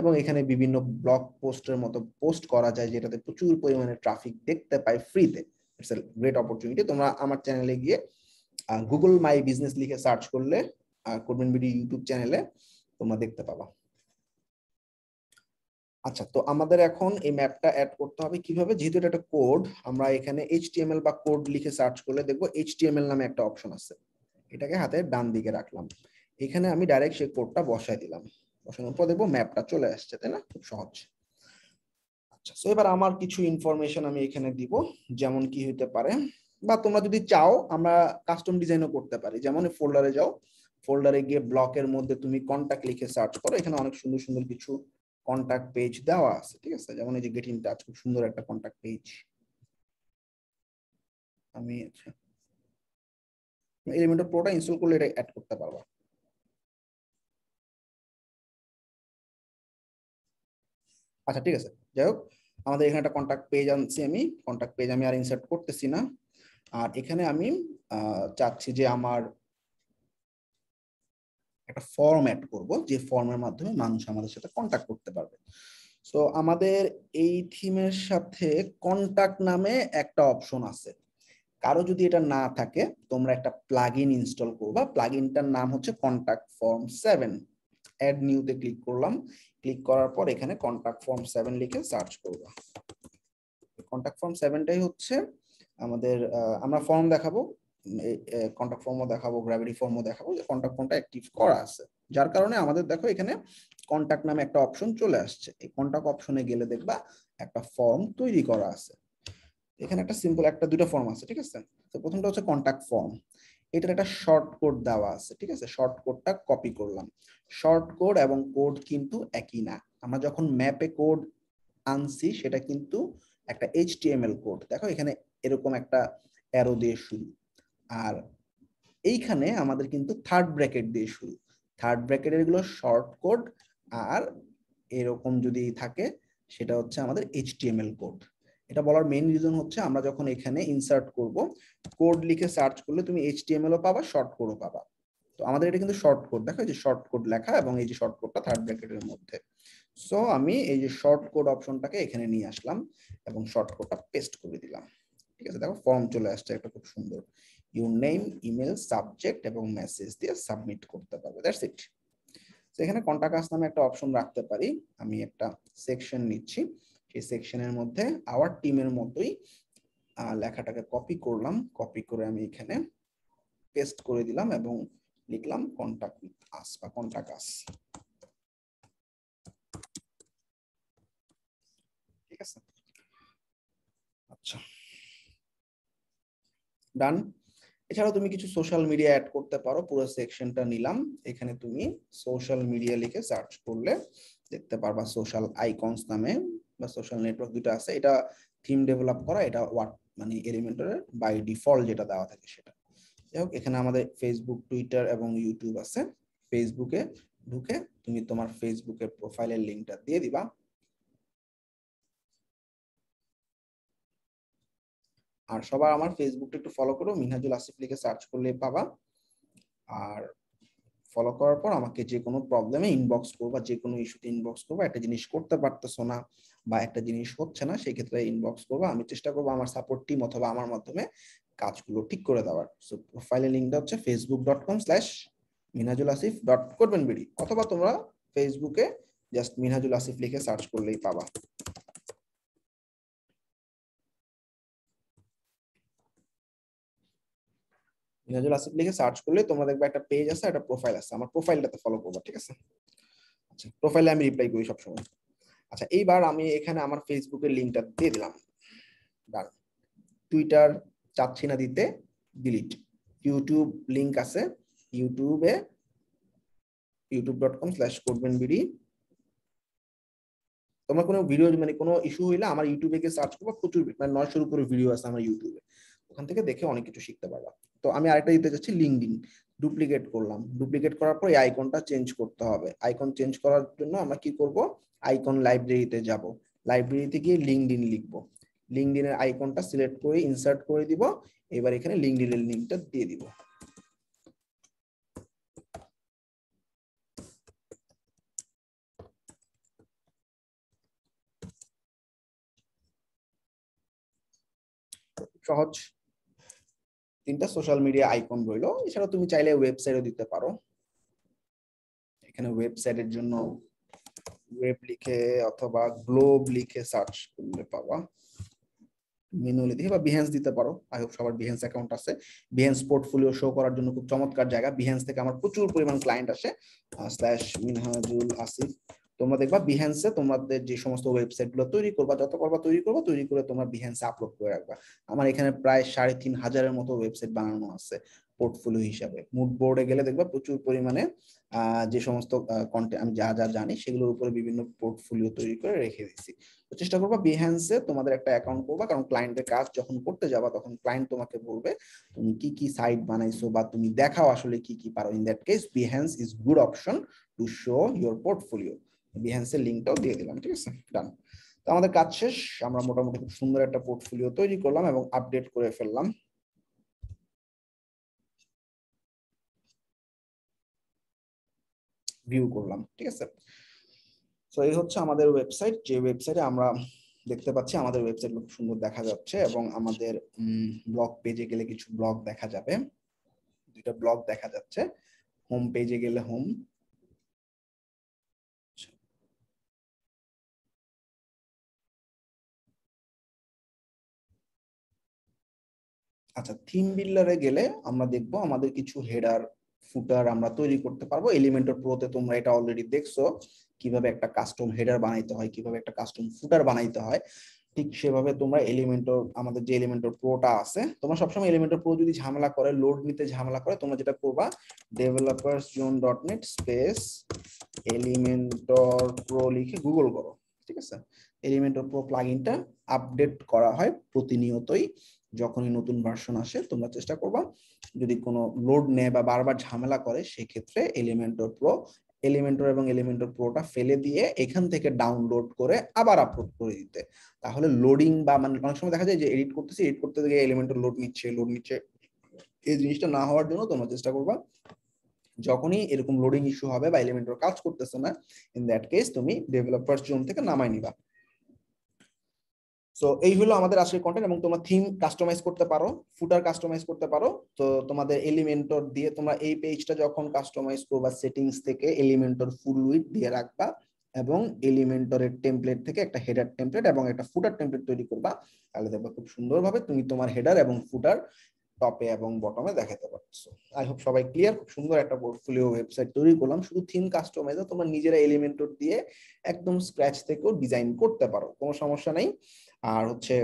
এবং এখানে বিভিন্ন ব্লগ পোস্টের মতো পোস্ট করা যায় যেটাতে প্রচুর পরিমাণে ট্রাফিক দেখতে পাই ফ্রিতে ইটস গ্রেট অপরচুনিটি তোমরা আমার চ্যানেলে গিয়ে গুগল মাই বিজনেস লিখে সার্চ করলে করবেন বিডি ইউটিউব চ্যানেলে তোমরা দেখতে পাবা আচ্ছা তো আমাদের এখন এই ম্যাপটা অ্যাড করতে হবে কিভাবে যেহেতু এটা একটা কোড আমরা এখানে এইচটিএমএল বা কোড লিখে সার্চ করলে দেখবো এইচটিএমএল নামে একটা অপশন আছে এটাকে হাতের ডান দিকে রাখলাম এখানে আমি ডাইরেক্ট সেই কোডটা বসায় দিলাম বসানোর পর দেখবো ম্যাপটা চলে আসছে তাই না খুব সহজ আচ্ছা সো এবার আমার কিছু ইনফরমেশন আমি এখানে দিব যেমন কি হইতে পারে বা তোমরা যদি চাও আমরা কাস্টম ডিজাইনও করতে পারি যেমন ফোল্ডারে যাও ফোল্ডারে গিয়ে ব্লকের মধ্যে তুমি কন্ট্যাক্ট লিখে সার্চ করো এখানে অনেক সুন্দর সুন্দর কিছু কন্ট্যাক্ট পেজ দেওয়া আছে ঠিক আছে যেমন এই যে গেট ইন টাচ খুব সুন্দর একটা কন্ট্যাক্ট পেজ
আমি আচ্ছা এলিমেন্টের পুরোটা ইনস্টল করলে এটা অ্যাড করতে পারবা আচ্ছা ঠিক আছে যাই হোক আমাদের এখানে একটা কন্ট্যাক্ট পেজ আনছি আমি কন্ট্যাক্ট পেজ আমি আর ইনসার্ট করতেছি না
আর এখানে আমি চাচ্ছি যে আমার একটা ফর্ম অ্যাড করব যে ফর্মের মাধ্যমে মানুষ আমাদের সাথে কন্ট্যাক্ট করতে পারবে সো আমাদের এই থিমের সাথে কন্ট্যাক্ট নামে একটা অপশন আছে কারো যদি এটা না থাকে তোমরা একটা প্লাগ ইন ইনস্টল করবা প্লাগ ইনটার নাম হচ্ছে কন্ট্যাক্ট ফর্ম সেভেন অ্যাড নিউতে ক্লিক করলাম ক্লিক করার পর এখানে কন্ট্যাক্ট ফর্ম সেভেন লিখে সার্চ করবা কন্ট্যাক্ট ফর্ম সেভেনটাই হচ্ছে আমাদের আমরা ফর্ম দেখাবো কন্ট্যাক্ট ফর্মও দেখাবো গ্র্যাভিটি ফর্মও দেখাবো যে কন্ট্যাক্ট ফর্মটা অ্যাক্টিভ করা আছে যার কারণে আমাদের দেখো এখানে কন্ট্যাক্ট নামে একটা অপশন চলে আসছে এই কন্ট্যাক্ট অপশনে গেলে দেখবা একটা ফর্ম তৈরি করা আছে এখানে একটা সিম্পল একটা দুটো ফর্ম আছে ঠিক আছে তো প্রথমটা হচ্ছে কন্ট্যাক্ট ফর্ম এটার একটা শর্ট কোড দেওয়া আছে ঠিক আছে শর্ট কোডটা কপি করলাম শর্ট কোড এবং কোড কিন্তু একই না আমরা যখন ম্যাপে কোড আনছি সেটা কিন্তু একটা এইচটিএমএল কোড দেখো এখানে এরকম একটা অ্যারো দিয়ে শুরু আর এইখানে আমাদের কিন্তু থার্ড ব্র্যাকেট দিয়ে শুরু থার্ড ব্র্যাকেটের এগুলো শর্ট কোড আর এরকম যদি থাকে সেটা হচ্ছে আমাদের এইচটিএমএল কোড এটা বলার মেইন রিজন হচ্ছে আমরা যখন এখানে ইনসার্ট করব কোড লিখে সার্চ করলে তুমি এইচটিএমএলও পাবা শর্ট কোডও পাবা তো আমাদের এটা কিন্তু শর্ট কোড দেখো এই যে শর্ট কোড লেখা এবং এই যে শর্ট কোডটা থার্ড ব্র্যাকেটের মধ্যে সো আমি এই যে শর্ট কোড অপশনটাকে এখানে নিয়ে আসলাম এবং শর্ট কোডটা পেস্ট করে দিলাম ঠিক আছে দেখো ফর্ম চলে আসছে একটা খুব সুন্দর ইউর নেম ইমেল সাবজেক্ট এবং মেসেজ দিয়ে সাবমিট করতে পারবে দ্যাটস ইট তো এখানে কন্টাক্ট আস নামে একটা অপশন রাখতে পারি আমি একটা সেকশন নিচ্ছি এই সেকশনের মধ্যে আওয়ার টিমের মতোই লেখাটাকে কপি করলাম কপি করে আমি এখানে পেস্ট করে দিলাম এবং লিখলাম কন্ট্যাক্ট
আস বা কন্ট্যাক্ট আস ঠিক আছে আচ্ছা
ডান এছাড়া তুমি কিছু সোশ্যাল মিডিয়া অ্যাড করতে পারো পুরো সেকশনটা নিলাম এখানে তুমি সোশ্যাল মিডিয়া লিখে সার্চ করলে দেখতে পারবা সোশ্যাল আইকনস নামে বা সোশ্যাল নেটওয়ার্ক দুটো আছে এটা থিম ডেভেলপ করা এটা ওয়াট মানে এলিমেন্টরের বাই ডিফল্ট যেটা দেওয়া থাকে সেটা যাই হোক এখানে আমাদের ফেসবুক টুইটার এবং ইউটিউব আছে ফেসবুকে ঢুকে তুমি তোমার ফেসবুকের প্রোফাইলের লিঙ্কটা দিয়ে দিবা আর সবার আমার ফেসবুকটা একটু ফলো করো মিনহাজুল আসিফ লিখে সার্চ করলে পাবা আর ফলো করার পর আমাকে যে কোনো প্রবলেমে ইনবক্স করবা যে কোনো ইস্যুতে ইনবক্স করবা একটা জিনিস করতে পারতেছো না বা একটা জিনিস হচ্ছে না সেই ক্ষেত্রে ইনবক্স করবো আমি চেষ্টা করবো আমার সাপোর্ট টিম অথবা আমার মাধ্যমে কাজগুলো ঠিক করে দেওয়ার সো প্রোফাইলের লিঙ্কটা হচ্ছে Facebook dot com slash Minajul Asif dot করবেন বিডি অথবা তোমরা ফেসবুকে জাস্ট মিনাজুল আসিফ লিখে সার্চ করলেই পাবা
মিনাজুল আসিফ লিখে সার্চ করলে তোমরা দেখবে একটা পেজ আছে একটা প্রোফাইল আছে আমার
প্রোফাইলটাতে ফলো করবা ঠিক আছে আচ্ছা প্রোফাইলে আমি রিপ্লাই করি সবসময় আচ্ছা এইবার আমি এখানে আমার ফেসবুকের লিঙ্কটা দিয়ে দিলাম টুইটার চাচ্ছি না দিতে ডিলিট ইউটিউব লিঙ্ক আছে ইউটিউবে ইউটিউব ডট কম স্ল্যাশ করবেন বিডি তোমার কোনো ভিডিও মানে কোনো ইস্যু হইলে আমার ইউটিউবে গিয়ে সার্চ করবো প্রচুর মানে নয়শোর উপরে ভিডিও আছে আমার ইউটিউবে ওখান থেকে দেখে অনেক কিছু শিখতে পারবা তো আমি আরেকটা দিতে চাচ্ছি লিঙ্কডিন ডুপ্লিকেট করলাম ডুপ্লিকেট করার পর এই আইকনটা চেঞ্জ করতে হবে আইকন চেঞ্জ করার জন্য আমরা কি করব আইকন লাইব্রেরিতে যাব লাইব্রেরিতে গিয়ে লিঙ্কডিন লিখব লিঙ্কডিনের আইকনটা সিলেক্ট করে ইনসার্ট করে দিব এবার এখানে লিঙ্কডিনের লিঙ্কটা দিয়ে দিব সহজ তিনটা সোশ্যাল মিডিয়া আইকন রইল এছাড়া তুমি চাইলে ওয়েবসাইটও দিতে পারো এখানে ওয়েবসাইটের জন্য ওয়েব লিখে অথবা গ্লোব লিখে সার্চ করলে পাওয়া মেনুলে দেখে বা বিহেন্স দিতে পারো আই হোপ সবার বিহেন্স অ্যাকাউন্ট আছে বিহেন্স পোর্টফোলিও শো করার জন্য খুব চমৎকার জায়গা বিহেন্স থেকে আমার প্রচুর পরিমাণ ক্লায়েন্ট আসে স্ল্যাশ মিনহাজুল আসিফ তোমরা দেখবা বিহেন্সে তোমাদের যে সমস্ত ওয়েবসাইট গুলো তৈরি করবা যত পারবা তৈরি করবা তৈরি করে তোমরা বিহেন্সে আপলোড করে রাখবা আমার এখানে প্রায় সাড়ে তিন হাজারের মতো ওয়েবসাইট বানানো আছে পোর্টফোলিও হিসাবে মুড বোর্ডে গেলে দেখবা প্রচুর পরিমাণে যে সমস্ত কন্টেন্ট আমি যা যা জানি সেগুলোর উপরে বিভিন্ন পোর্টফোলিও তৈরি করে রেখে দিছি তো চেষ্টা করবা বিহ্যান্সে তোমাদের একটা অ্যাকাউন্ট করবা কারণ ক্লায়েন্টের কাজ যখন করতে যাবা তখন ক্লায়েন্ট তোমাকে বলবে তুমি কি কি সাইট বানাইছো বা তুমি দেখাও আসলে কি কি পারো in that case Behance is good option to show your portfolio বিহ্যান্সের লিঙ্কটাও দিয়ে দিলাম ঠিক আছে ডান তো আমাদের কাজ শেষ আমরা মোটামুটি খুব সুন্দর একটা পোর্টফোলিও তৈরি করলাম এবং আপডেট করে ফেললাম
ভিউ করলাম ঠিক আছে তো এই হচ্ছে আমাদের ওয়েবসাইট যে ওয়েবসাইটে
আমরা দেখতে পাচ্ছি আমাদের ওয়েবসাইট খুব সুন্দর দেখা যাচ্ছে এবং আমাদের ব্লগ পেজে গেলে কিছু ব্লগ দেখা যাবে দুইটা ব্লগ দেখা যাচ্ছে হোম পেজে গেলে হোম
আচ্ছা থিম বিল্ডারে গেলে আমরা দেখব আমাদের কিছু হেডার ফুটার আমরা তৈরি করতে পারবো
এলিমেন্টর প্রোতে তোমরা এটা অলরেডি দেখছো কিভাবে একটা কাস্টম হেডার বানাইতে হয় কিভাবে একটা কাস্টম ফুটার বানাইতে হয় ঠিক সেভাবে তোমরা এলিমেন্টর আমাদের যে এলিমেন্টর প্রোটা আছে তোমরা সবসময় এলিমেন্টর প্রো যদি ঝামেলা করে লোড নিতে ঝামেলা করে তোমরা যেটা করবা developers zone dot net space Elementor pro লিখে গুগল করো ঠিক আছে এলিমেন্টর প্রো প্লাগিনটা আপডেট করা হয় প্রতিনিয়তই যখনই নতুন ভার্সন আসে তোমরা চেষ্টা করবা যদি কোনো লোড নেয় বা বারবার ঝামেলা করে সেক্ষেত্রে এলিমেন্টর প্রো এলিমেন্টর এবং এলিমেন্টর প্রোটা ফেলে দিয়ে এখান থেকে ডাউনলোড করে আবার আপলোড করে দিতে তাহলে লোডিং বা মানে অনেক সময় দেখা যায় যে এডিট করতেছি এডিট করতে গিয়ে এলিমেন্টর লোড নিচ্ছে লোড নিচ্ছে এই জিনিসটা না হওয়ার জন্য তোমরা চেষ্টা করবা যখনই এরকম লোডিং ইস্যু হবে বা এলিমেন্টর কাজ করতেছে না ইন দ্যাট কেস তুমি ডেভেলপার জোন থেকে নামাই নিবা সো এই হলো আমাদের আজকের কন্টেন্ট এবং তোমরা থিম কাস্টমাইজ করতে পারো ফুটার কাস্টমাইজ করতে পারো তো তোমাদের এলিমেন্টর দিয়ে তোমরা এই পেজটা যখন কাস্টমাইজ করবা সেটিংস থেকে এলিমেন্টর ফুল উইথ দিয়ে রাখবা এবং এলিমেন্টরের টেমপ্লেট থেকে একটা হেডার টেমপ্লেট এবং একটা ফুটার টেমপ্লেট তৈরি করবা তাহলে দেখবা খুব সুন্দরভাবে তুমি তোমার হেডার এবং ফুটার টপে এবং বটমে দেখাতে পারছো আই হোপ সবাই ক্লিয়ার খুব সুন্দর একটা পোর্টফোলিও ওয়েবসাইট তৈরি করলাম শুধু থিম কাস্টমাইজ তোমরা নিজেরা এলিমেন্টর দিয়ে একদম স্ক্র্যাচ থেকেও ডিজাইন করতে পারো কোনো সমস্যা নেই আর হচ্ছে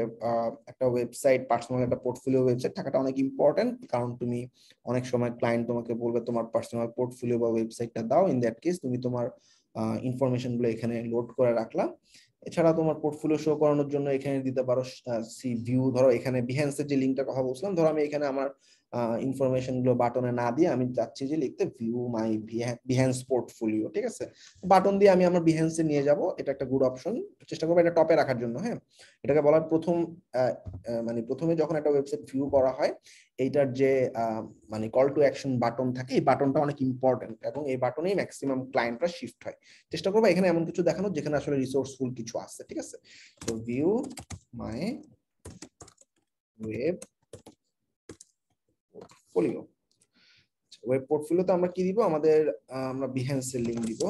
একটা ওয়েবসাইট পার্সোনাল একটা পোর্টফোলিও ওয়েবসাইট থাকাটা অনেক ইম্পর্টেন্ট কারণ তুমি অনেক সময় ক্লায়েন্ট তোমাকে বলবে তোমার পার্সোনাল পোর্টফোলিও বা ওয়েবসাইটটা দাও ইন দ্যাট কেস তুমি তোমার ইনফরমেশন গুলো এখানে লোড করে রাখলাম এছাড়া তোমার পোর্টফোলিও শো করানোর জন্য এখানে দিতে পারো সি ভিউ ধরো এখানে বিহেন্সের যে লিঙ্কটা কথা বলছিলাম ধরো আমি এখানে আমার ইনফরমেশন গুলো বাটনে না দিয়ে আমি যাচ্ছি যে লিখতে ভিউ মাই বিহ্যান্স পোর্টফোলিও ঠিক আছে বাটন দিয়ে আমি আমার বিহ্যান্সে নিয়ে যাব এটা একটা গুড অপশন চেষ্টা করবো এটা টপে রাখার জন্য হ্যাঁ এটাকে বলার প্রথম মানে প্রথমে যখন একটা ওয়েবসাইট ভিউ করা হয় এইটার যে মানে কল টু অ্যাকশন বাটন থাকে এই বাটনটা অনেক ইম্পর্টেন্ট এবং এই বাটনেই ম্যাক্সিমাম ক্লায়েন্টরা শিফট হয় চেষ্টা করবো এখানে এমন কিছু দেখানো যেখানে আসলে রিসোর্সফুল কিছু আছে ঠিক আছে তো view my web polio web পোর্টফোলিওতে আমরা কি দিব আমাদের আমরা বিহেন্সের লিংক দিব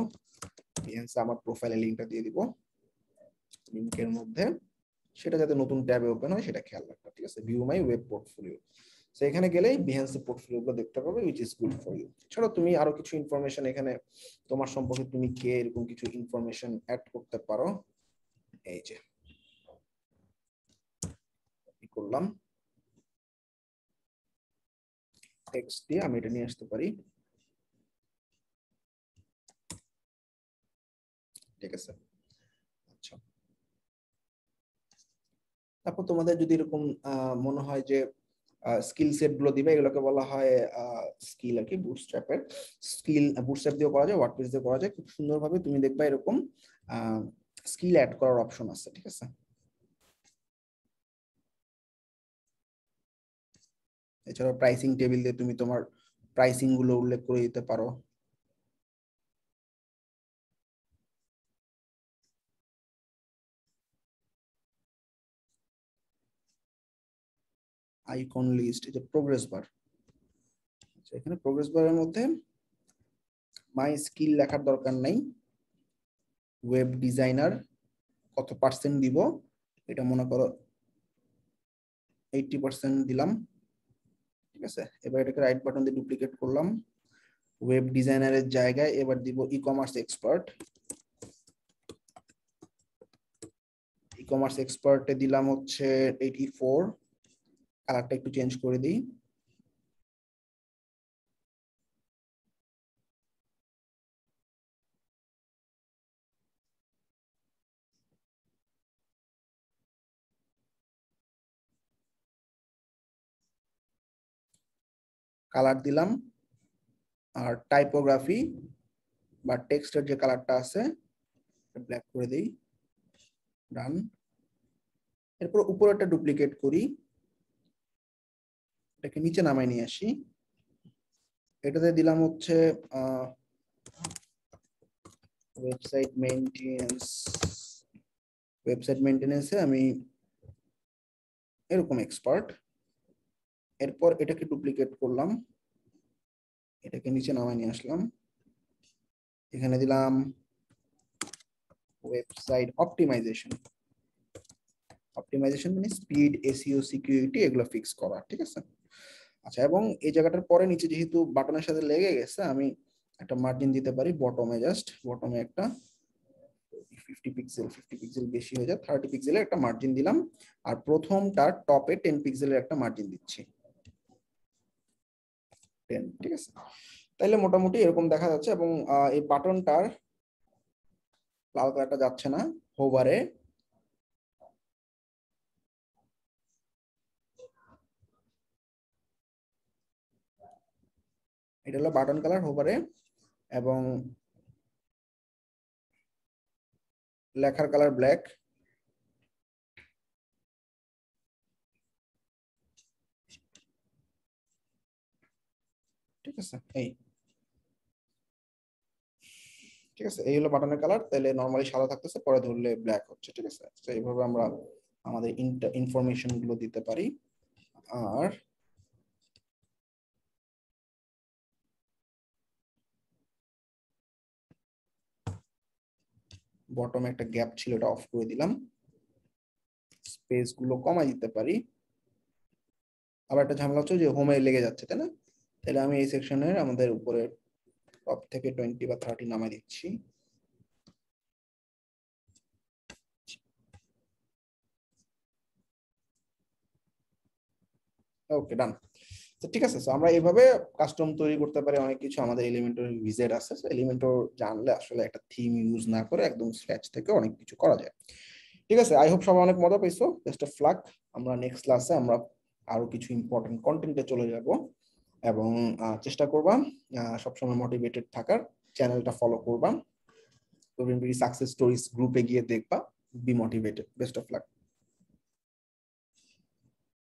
বিহেন্সে আমার প্রোফাইলের লিংকটা দিয়ে দিব লিংকের মধ্যে সেটা যাতে নতুন ট্যাবে ওপেন হয় সেটা খেয়াল রাখবে ঠিক আছে view my web portfolio so এখানে গেলেই বিহেন্সের পোর্টফোলিওগুলো দেখতে পাবে which is good for you এছাড়াও তুমি আরো কিছু ইনফরমেশন এখানে তোমার সম্পর্কে তুমি কে এরকম কিছু ইনফরমেশন অ্যাড করতে পারো এই
যে করলাম টেক্সট দিয়ে আমি এটা নিয়ে আসতে পারি ঠিক আছে আচ্ছা
তারপর তোমাদের যদি এরকম মনে হয় যে স্কিল সেট গুলো দিবে এগুলোকে বলা হয় স্কিল আর কি বুটস্ট্র্যাপের স্কিল বুটস্ট্র্যাপ দিয়ে করা যায় ওয়ার্ডপ্রেস দিয়ে করা যায় খুব সুন্দরভাবে তুমি দেখবা এরকম স্কিল অ্যাড করার অপশন আছে ঠিক আছে
এছাড়াও প্রাইসিং টেবিল দিয়ে তুমি তোমার প্রাইসিং গুলো উল্লেখ করে দিতে পারো আইকন লিস্ট এটা প্রোগ্রেস বার এখানে প্রোগ্রেস বারের মধ্যে
মাই স্কিল লেখার দরকার নাই ওয়েব ডিজাইনার কত পার্সেন্ট দিব এটা মনে করো এইটটি পার্সেন্ট দিলাম ঠিক আছে এবার এটাকে রাইট বাটন দিয়ে ডুপ্লিকেট করলাম ওয়েব ডিজাইনারের জায়গায় এবার দিব e commerce expert e commerce এক্সপার্টে দিলাম হচ্ছে এইটি ফোর কালারটা একটু চেঞ্জ করে
দিই কালার দিলাম আর টাইপোগ্রাফি
বা টেক্সটের যে কালারটা আছে ব্ল্যাক করে দিই ডান এরপর উপরে একটা ডুপ্লিকেট করি এটাকে নিচে নামাই নিয়ে আসি এটাতে দিলাম হচ্ছে ওয়েবসাইট মেনটেনেন্স ওয়েবসাইট মেনটেনেন্সে আমি এরকম এক্সপার্ট এরপর এটাকে ডুপ্লিকেট করলাম এটাকে নিচে নামায় নিয়ে আসলাম এখানে দিলাম ওয়েবসাইট অপটিমাইজেশন অপটিমাইজেশন মানে স্পিড এসিও সিকিউরিটি এগুলো ফিক্স করা ঠিক আছে আচ্ছা এবং এই জায়গাটার পরে নিচে যেহেতু বাটনের সাথে লেগে গেছে আমি একটা মার্জিন দিতে পারি বটমে জাস্ট বটমে একটা ফিফটি পিক্সেল ফিফটি পিক্সেল বেশি হয়ে যায় থার্টি পিক্সেলের একটা মার্জিন দিলাম আর প্রথমটা টপে টেন পিক্সেলের একটা মার্জিন দিচ্ছি টেন ঠিক আছে তাহলে মোটামুটি এরকম দেখা যাচ্ছে এবং এই বাটনটার লাল কালারটা যাচ্ছে না হোভারে এটা হলো বাটন কালার হোভারে এবং
লেখার কালার ব্ল্যাক ঠিক আছে এই
ঠিক আছে এই হলো বাটনের কালার তাহলে সাদা থাকতেছে পরে ধরলে ব্ল্যাক হচ্ছে ঠিক আছে এইভাবে আমরা আমাদের ইনফরমেশন গুলো দিতে পারি আর
বটমে একটা গ্যাপ ছিল এটা অফ করে দিলাম
স্পেস গুলো কমাই দিতে পারি আবার একটা ঝামেলা হচ্ছে যে হোমে লেগে যাচ্ছে তাই না তাহলে আমি এই সেকশনের আমাদের উপরে টপ থেকে টোয়েন্টি
বা থার্টি নামে দিচ্ছি ওকে ডান
তো ঠিক আছে আমরা এইভাবে কাস্টম তৈরি করতে পারি অনেক কিছু আমাদের এলিমেন্টর ভিজেট আছে এলিমেন্টর জানলে আসলে একটা থিম ইউজ না করে একদম স্ক্র্যাচ থেকে অনেক কিছু করা যায় ঠিক আছে আই হোপ সবাই অনেক মজা পেয়েছো বেস্ট অফ লাক আমরা নেক্সট ক্লাসে আমরা আরো কিছু ইম্পর্টেন্ট কন্টেন্টে চলে যাব এবং চেষ্টা করবা সবসময় মোটিভেটেড থাকার
চ্যানেলটা ফলো করবা সাকসেস স্টোরিজ গ্রুপে গিয়ে দেখবা be motivated best of lakh